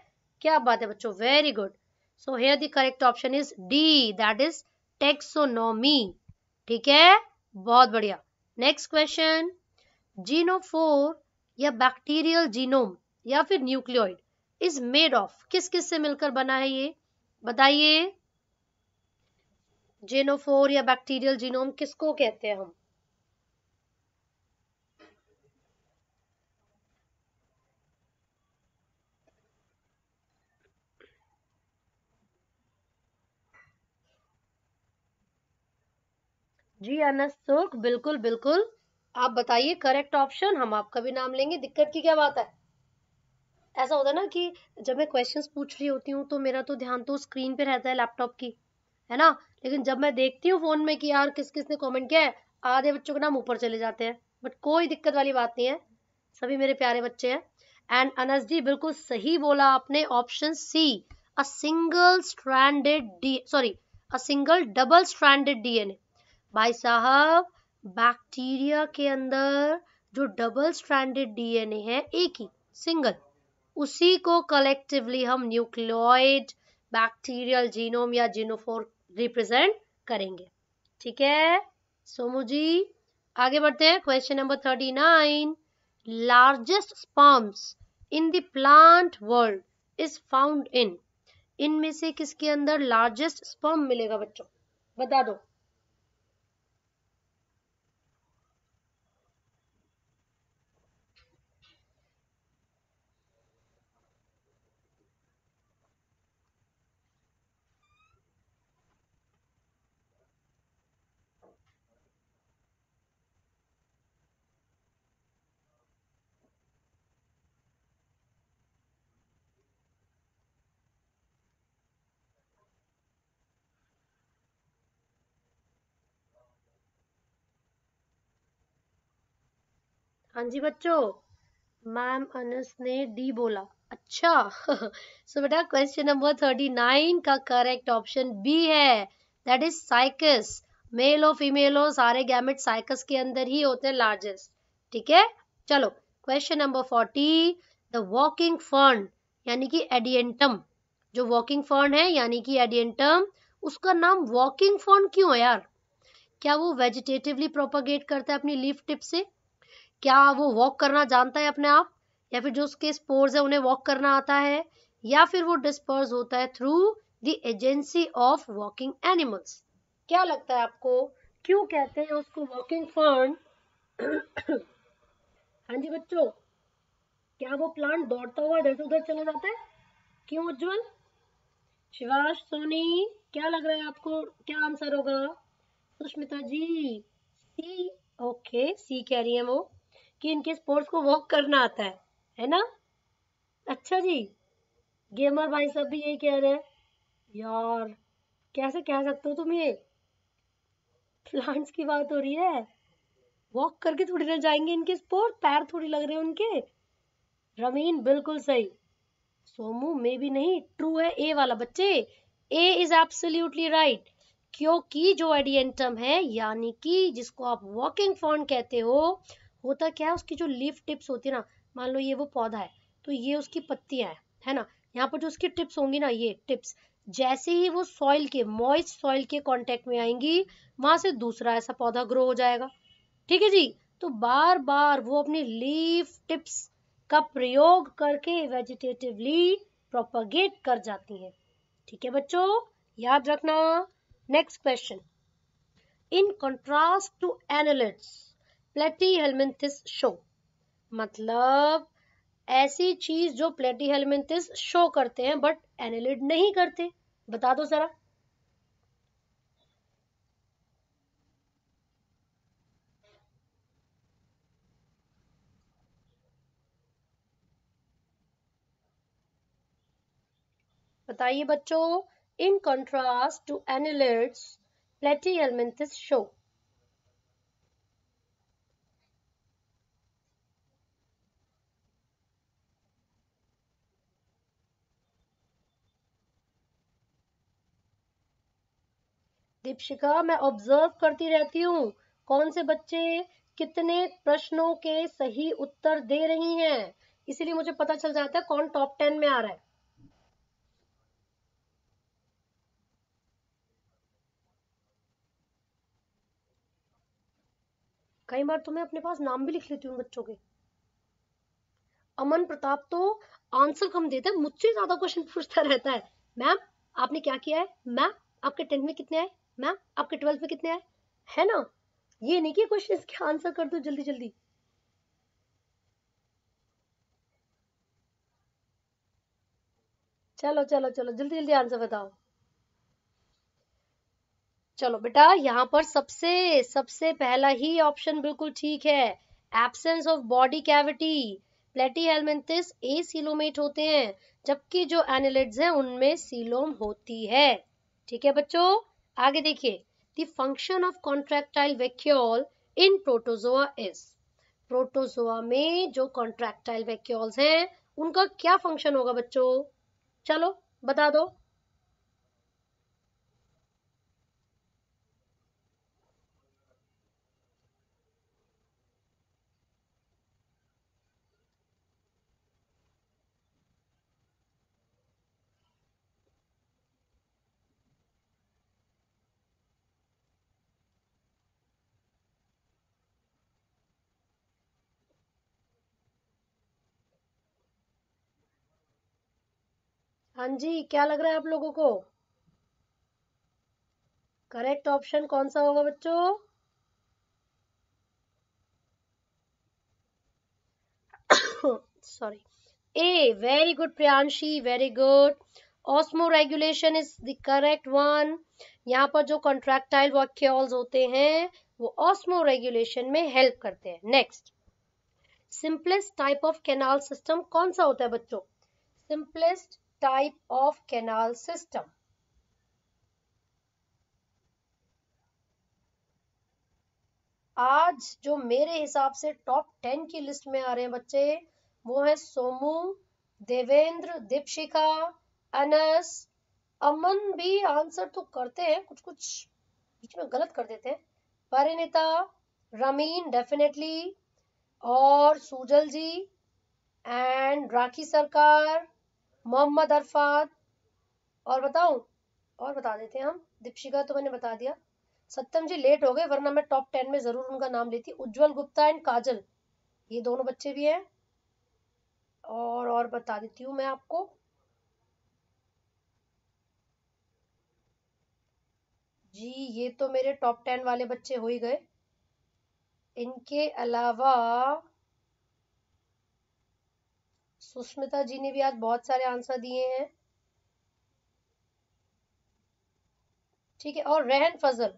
क्या बात है बच्चों very good so here the correct option is D that is taxonomy ठीक है बहुत बढ़िया नेक्स्ट क्वेश्चन जीनोफोर या बैक्टीरियल जीनोम या फिर न्यूक्लियोइड इज मेड ऑफ किस किस से मिलकर बना है ये बताइए जेनोफोर या बैक्टीरियल जीनोम किसको कहते हैं हम जी अनस सुख बिल्कुल बिल्कुल आप बताइए करेक्ट ऑप्शन हम आपका भी नाम लेंगे दिक्कत की क्या बात है ऐसा होता है ना कि जब मैं क्वेश्चंस पूछ रही होती हूँ तो मेरा तो ध्यान तो स्क्रीन पे रहता है लैपटॉप की है ना लेकिन जब मैं देखती हूँ फोन में कि यार किस किसने कमेंट किया है आधे बच्चों के नाम ऊपर चले जाते हैं बट कोई दिक्कत वाली बात नहीं है सभी मेरे प्यारे बच्चे हैं एंड अनस जी बिल्कुल सही बोला आपने option C a single stranded D sorry a single double stranded DNA भाई साहब बैक्टीरिया के अंदर जो डबल स्ट्रैंडेड डीएनए है एक ही सिंगल उसी को कलेक्टिवली हम न्यूक्लियोइड बैक्टीरियल जीनोम या जीनोफोर रिप्रेजेंट करेंगे ठीक है सोमू जी आगे बढ़ते हैं question number thirty nine largest sperms in the plant world is found in इनमें से किसके अंदर लार्जेस्ट स्पॉम मिलेगा बच्चों बता दो हाँ जी बच्चों मैम अनस ने डी बोला अच्छा सो बेटा क्वेश्चन नंबर थर्टी नाइन का करेक्ट ऑप्शन बी है दैट इज साइकस मेल हो फीमेल हो सारे गैमेट साइकस के अंदर ही होते हैं लार्जेस्ट ठीक है चलो question number forty the walking fern यानी कि एडियंटम जो वॉकिंग फर्न है यानी कि एडियंटम उसका नाम वॉकिंग फर्न क्यों है यार क्या वो वेजिटेटिवली प्रोपोगेट करता है अपनी लीफ टिप से क्या वो वॉक करना जानता है अपने आप या फिर जो उसके स्पोर्स है उन्हें वॉक करना आता है या फिर वो डिस्पर्स होता है through the agency of walking animals क्या लगता है आपको क्यों कहते हैं उसको वॉकिंग फर्न हाँ जी बच्चों क्या वो प्लांट दौड़ता हुआ इधर से उधर चला जाता है क्यों उज्जवल शिवाश सोनी क्या लग रहा है आपको क्या आंसर होगा सुष्मिता जी सी ओके सी कह रही है वो कि इनके स्पोर्ट्स को वॉक करना आता है है ना अच्छा जी गेमर भाई सब भी यही कह रहे हैं यार कैसे कह सकते हो तुम ये प्लांट्स की बात हो रही है वॉक करके थोड़ी ना जाएंगे इनके स्पोर्ट पैर थोड़ी लग रहे हैं उनके रमीन बिल्कुल सही सोमू मे भी नहीं ट्रू है ए वाला बच्चे ए इज एब्सोल्युटली राइट क्योंकि जो एडियंटम है यानी कि जिसको आप वॉकिंग फॉन्ट कहते हो होता क्या है उसकी जो लीफ टिप्स होती है ना मान लो ये वो पौधा है तो ये उसकी पत्तियां है है ना यहाँ पर जो उसकी टिप्स होंगी ना ये टिप्स जैसे ही वो सॉइल के मॉइस्ट सॉइल के कॉन्टेक्ट में आएंगी वहां से दूसरा ऐसा पौधा ग्रो हो जाएगा ठीक है जी तो बार बार वो अपनी लीफ टिप्स का प्रयोग करके वेजिटेटिवली प्रोपगेट कर जाती है ठीक है बच्चों याद रखना next question in contrast to annelids platyhelminthes show मतलब ऐसी चीज जो प्लेटी हेलमेंथिस शो करते हैं बट एनिलिड नहीं करते बता दो जरा बताइए बच्चों in contrast to annelids helminthes show Deepshikha मैं ऑब्जर्व करती रहती हूँ कौन से बच्चे कितने प्रश्नों के सही उत्तर दे रही हैं इसीलिए मुझे पता चल जाता है कौन टॉप टेन में आ रहा है कई बार तो मैं अपने पास नाम भी लिख लेती हूँ बच्चों के अमन प्रताप तो आंसर कम देता है मुझसे ज्यादा क्वेश्चन पूछता रहता है मैम आपने क्या किया है मैम आपके टेंथ में कितने आए मैम आपके ट्वेल्थ में कितने आए है ना ये नहीं कि क्वेश्चन इसके आंसर कर दो जल्दी जल्दी चलो चलो चलो जल्दी जल्दी आंसर बताओ चलो बेटा यहाँ पर सबसे सबसे पहला ही ऑप्शन बिल्कुल ठीक है absence of body cavity platyhelminthes acoelomate होते हैं जबकि जो एनिलिड्स हैं उनमें सीलोम होती है ठीक है बच्चों आगे देखिए the function of contractile vacuole in protozoa is protozoa में जो कॉन्ट्रैक्टाइल वेक्यूल्स हैं उनका क्या फंक्शन होगा बच्चों चलो बता दो हाँ जी क्या लग रहा है आप लोगों को करेक्ट ऑप्शन कौन सा होगा बच्चों sorry A very good Priyanshi very good osmoregulation is the correct one यहाँ पर जो कॉन्ट्रैक्टाइल वॉक्यूल्स होते हैं वो ऑस्मो रेगुलेशन में हेल्प करते हैं next simplest type of canal system कौन सा होता है बच्चों simplest type of canal system. आज जो मेरे हिसाब से टॉप टेन की लिस्ट में आ रहे हैं बच्चे वो है सोमू देवेंद्र दीपशिखा अनस अमन भी आंसर तो करते हैं कुछ कुछ बीच में गलत कर देते हैं परिणिता रमीन डेफिनेटली और सुजल जी एंड राखी सरकार मोहम्मद अरफात और बताऊ और बता देते हैं हम दीपशिका तो मैंने बता दिया सत्यम जी लेट हो गए वरना मैं टॉप टेन में जरूर उनका नाम लेती उज्जवल गुप्ता एंड काजल ये दोनों बच्चे भी हैं और और बता देती हूँ मैं आपको जी ये तो मेरे टॉप टेन वाले बच्चे हो ही गए इनके अलावा सुष्मिता जी ने भी आज बहुत सारे आंसर दिए हैं ठीक है और रहन फजल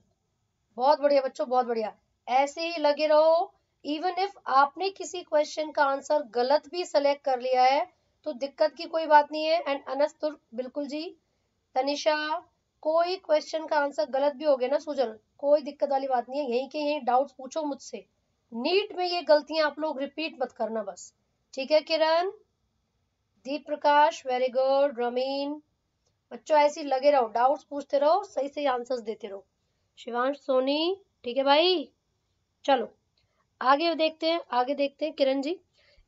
बहुत बढ़िया बच्चों बहुत बढ़िया ऐसे ही लगे रहो इवन इफ आपने किसी क्वेश्चन का आंसर गलत भी सिलेक्ट कर लिया है तो दिक्कत की कोई बात नहीं है एंड अनस्तुर बिल्कुल जी तनिषा कोई क्वेश्चन का आंसर गलत भी हो गया ना सुजन कोई दिक्कत वाली बात नहीं है यहीं के यहीं डाउट पूछो मुझसे नीट में ये गलतियां आप लोग रिपीट मत करना बस ठीक है Kirandeep Prakash very good Ramin बच्चों ऐसे लगे रहो डाउट पूछते रहो सही सही आंसर देते रहो शिवांश सोनी ठीक है भाई चलो आगे देखते हैं आगे देखते हैं किरण जी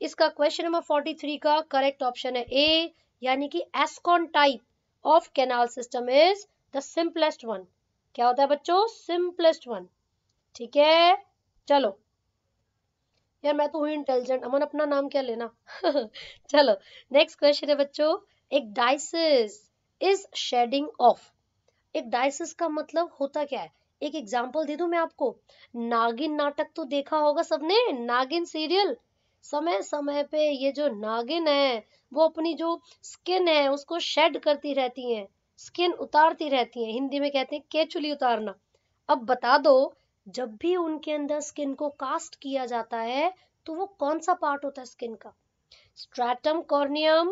इसका क्वेश्चन नंबर फोर्टी थ्री का करेक्ट ऑप्शन है ए यानी कि ascon type of canal system is the simplest one क्या होता है बच्चों सिंपलेस्ट वन ठीक है चलो यार मैं तो हूँ इंटेलिजेंट अमन अपना नाम क्या लेना चलो नेक्स्ट क्वेश्चन है बच्चों एक डाइसिस इज शेडिंग ऑफ एक डाइसिस का मतलब होता क्या है एक एग्जाम्पल दे दू मैं आपको नागिन नाटक तो देखा होगा सबने नागिन सीरियल समय समय पे ये जो नागिन है वो अपनी जो स्किन है उसको शेड करती रहती है स्किन उतारती रहती है हिंदी में कहते हैं केचुली उतारना अब बता दो जब भी उनके अंदर स्किन को कास्ट किया जाता है तो वो कौन सा पार्ट होता है स्किन का स्ट्रैटम कॉर्नियम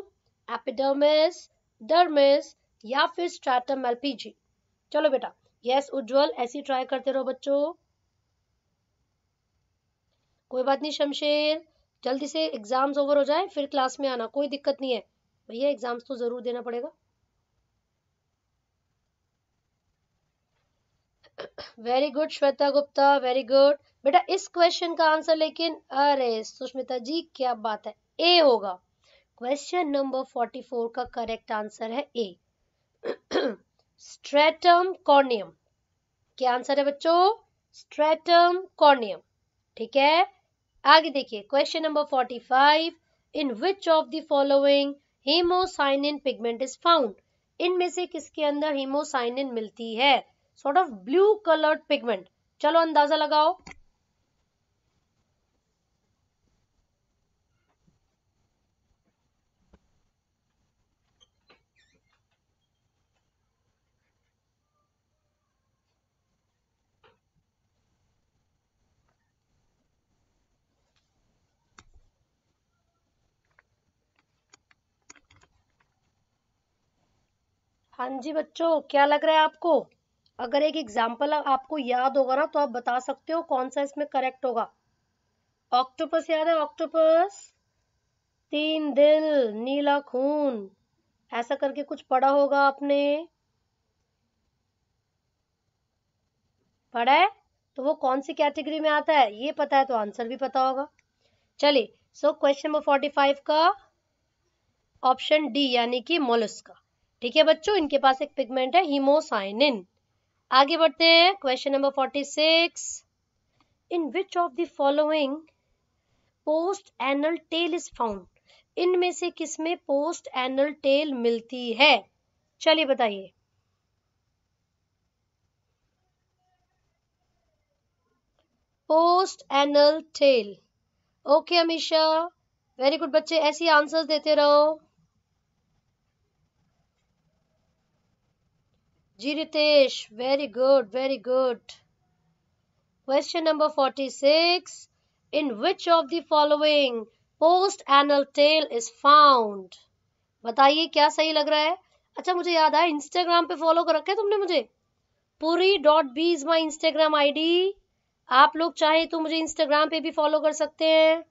एपिडर्मिस डर्मिस या फिर स्ट्रैटम एलपीजी चलो बेटा यस उज्जवल ऐसी ट्राई करते रहो बच्चों कोई बात नहीं शमशेर जल्दी से एग्जाम्स ओवर हो जाए फिर क्लास में आना कोई दिक्कत नहीं है भैया एग्जाम्स तो जरूर देना पड़ेगा very good Shweta Gupta very good बेटा इस क्वेश्चन का आंसर लेकिन अरे सुष्मिता जी क्या बात है ए होगा क्वेश्चन नंबर 44 का करेक्ट आंसर है ए स्ट्रेटम कॉर्नियम क्या आंसर है बच्चों स्ट्रेटम कॉर्नियम ठीक है आगे देखिए question number 45 in which of the following haemocyanin pigment is found इनमें से किसके अंदर हीमोसाइनिन मिलती है sort of blue colored pigment चलो अंदाजा लगाओ हाँ जी बच्चों क्या लग रहा है आपको अगर एक एग्जाम्पल आपको याद होगा ना तो आप बता सकते हो कौन सा इसमें करेक्ट होगा ऑक्टोपस याद है ऑक्टोपस तीन दिल नीला खून ऐसा करके कुछ पढ़ा होगा आपने पढ़ा है तो वो कौन सी कैटेगरी में आता है ये पता है तो आंसर भी पता होगा चलिए so question number forty five का ऑप्शन डी यानी कि मोलस्का ठीक है बच्चों इनके पास एक पिगमेंट है हिमोसाइनिन आगे बढ़ते हैं question number forty six in which of the following post anal tail is found इनमें से किसमें पोस्ट एनल टेल मिलती है चलिए बताइए post anal tail okay Amisha very good बच्चे ऐसी आंसर्स देते रहो जी Ritesh very good very good question number six in which of the following post anal tail is found बताइए क्या सही लग रहा है अच्छा मुझे याद आया इंस्टाग्राम पे फॉलो कर रखे तुमने मुझे Puri dot B is my Instagram I आप लोग चाहे तो मुझे इंस्टाग्राम पे भी फॉलो कर सकते हैं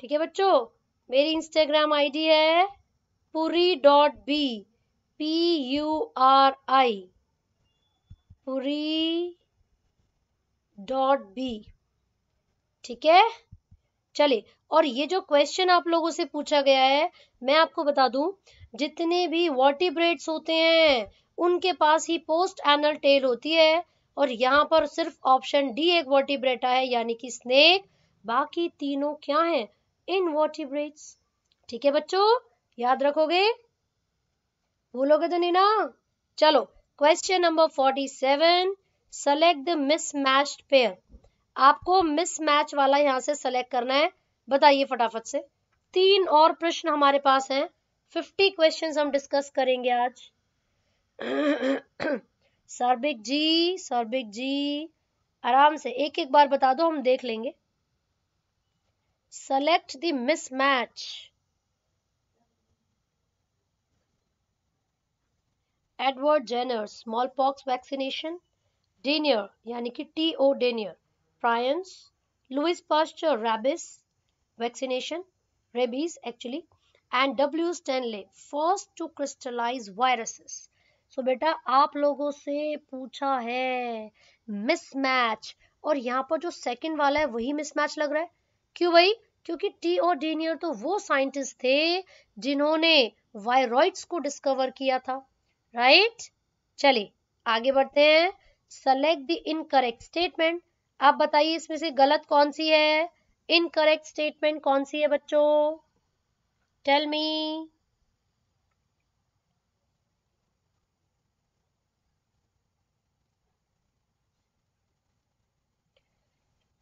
ठीक है बच्चों मेरी इंस्टाग्राम आईडी है Puri dot B P U R I Puri dot B ठीक है चलिए और ये जो क्वेश्चन आप लोगों से पूछा गया है मैं आपको बता दूं जितने भी वॉटिब्रेड्स होते हैं उनके पास ही पोस्ट एनल टेल होती है और यहाँ पर सिर्फ ऑप्शन डी एक वॉटिब्रेटा है यानी कि स्नेक बाकी तीनों क्या हैं इन वॉटिब्रेड्स ठीक है बच्चों याद रखोगे भूलोगे तो नहीं ना चलो question number forty seven select the mismatched pair आपको मैच वाला यहां से सेलेक्ट करना है बताइए फटाफट से तीन और प्रश्न हमारे पास हैं फिफ्टी क्वेश्चन हम डिस्कस करेंगे आज सर्बिक जी सर्बिक जी आराम से एक एक बार बता दो हम देख लेंगे the mismatch Edward Jenner smallpox vaccination Diener यानी कि T O Diener prions Louis Pasteur rabies vaccination rabies actually and W Stanley first to crystallise viruses so बेटा आप लोगों से पूछा है मिसमैच और यहाँ पर जो सेकंड वाला है वही मिसमैच लग रहा है क्यों भाई क्योंकि टी और डेनियर तो वो साइंटिस्ट थे जिन्होंने वायरॉइड्स को डिस्कवर किया था राइट चलिए आगे बढ़ते हैं सेलेक्ट द इनकरेक्ट स्टेटमेंट आप बताइए इसमें से गलत कौन सी है इनकरेक्ट स्टेटमेंट कौन सी है बच्चों टेल मी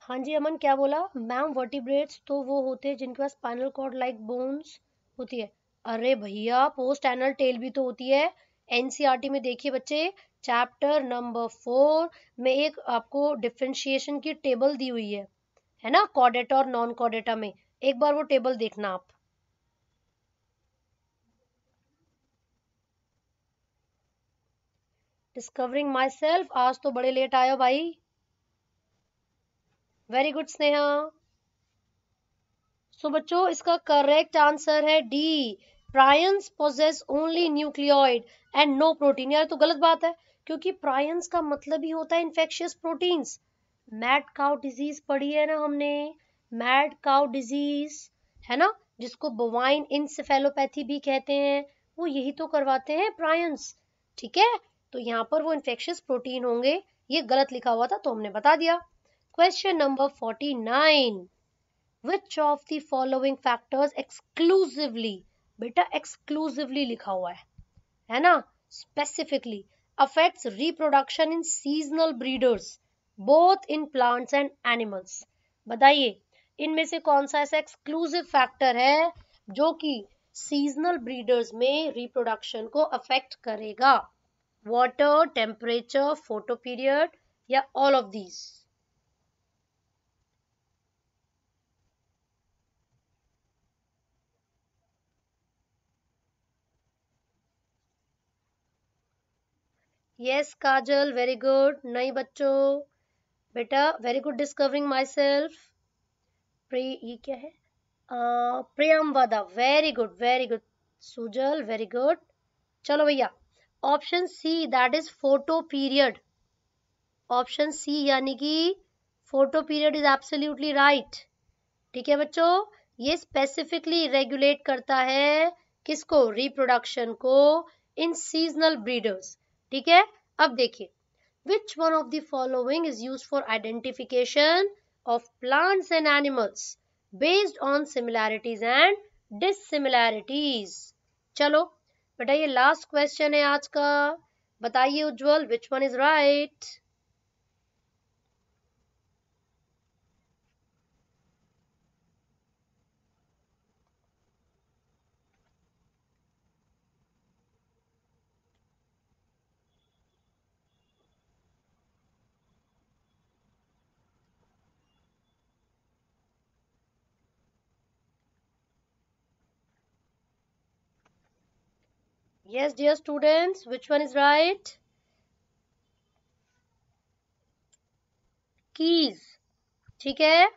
हाँ जी अमन क्या बोला मैम वर्टिब्रेट्स तो वो होते हैं जिनके पास स्पाइनल कॉर्ड लाइक बोन्स होती है अरे भैया पोस्ट एनल टेल भी तो होती है एनसीईआरटी में देखिए बच्चे चैप्टर नंबर फोर में एक आपको डिफ्रेंशिएशन की टेबल दी हुई है है ना कॉडेटा और नॉन कॉडेटा में एक बार वो टेबल देखना आप डिस्कवरिंग माई सेल्फ आज तो बड़े लेट आयो भाई वेरी गुड स्नेहा सो बच्चों इसका करेक्ट आंसर है D prions possess only nucleoid and no protein यार तो गलत बात है क्योंकि प्रायंस का मतलब ही होता है infectious proteins mad cow disease पढ़ी है ना हमने मैट काउ डिजीज है ना जिसको बोवाइन इनसेफेलोपैथी भी कहते हैं वो यही तो करवाते हैं प्रायंस ठीक है तो यहाँ पर वो इन्फेक्शियस प्रोटीन होंगे ये गलत लिखा हुआ था तो हमने बता दिया question number forty nine which of the following factors exclusively बेटा एक्सक्लूसिवली लिखा हुआ है है ना specifically affects reproduction in seasonal breeders both in plants and animals बताइए इनमें से कौन सा ऐसा एक्सक्लूसिव फैक्टर है जो कि सीजनल ब्रीडर्स में रिप्रोडक्शन को अफेक्ट करेगा वाटर टेम्परेचर फोटो पीरियड या all of these yes Kajal very good नहीं बच्चों बेटा very good discovering myself ये क्या है प्रियम वादा very good very good Sujal very good चलो भैया option C that is photoperiod option C यानी कि photoperiod is absolutely right ठीक है बच्चों ये स्पेसिफिकली रेगुलेट करता है किसको रिप्रोडक्शन को इन सीजनल ब्रीडर्स ठीक है अब देखिए which one of the following is use for identification of plants and animals based on similarities and dissimilarities चलो बेटा ये लास्ट क्वेश्चन है आज का बताइए Ujjwal which one is right Yes, dear students, which one is right? keys ठीक है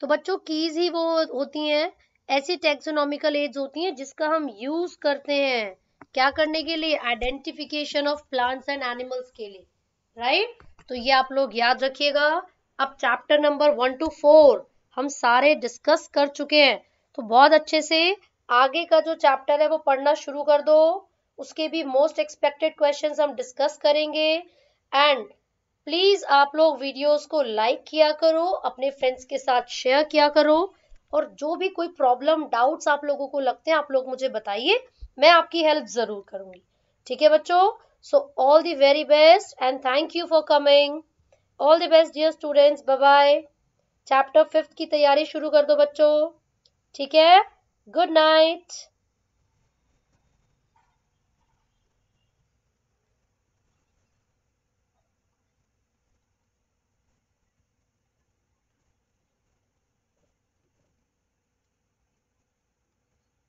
तो बच्चों कीज ही वो होती हैं ऐसी टेक्सोनॉमिकल एज होती हैं जिसका हम यूज करते हैं क्या करने के लिए identification of plants and animals के लिए राइट तो ये आप लोग याद रखिएगा अब chapter number one two four हम सारे डिस्कस कर चुके हैं तो बहुत अच्छे से आगे का जो चैप्टर है वो पढ़ना शुरू कर दो उसके भी मोस्ट एक्सपेक्टेड क्वेश्चन हम डिस्कस करेंगे एंड प्लीज आप लोग वीडियोस को लाइक किया करो अपने फ्रेंड्स के साथ शेयर किया करो और जो भी कोई प्रॉब्लम डाउट्स आप लोगों को लगते हैं आप लोग मुझे बताइए मैं आपकी हेल्प जरूर करूंगी ठीक है बच्चों so all the very best and thank you for coming all the best dear students bye bye chapter fifth की तैयारी शुरू कर दो बच्चों ठीक है गुड नाइट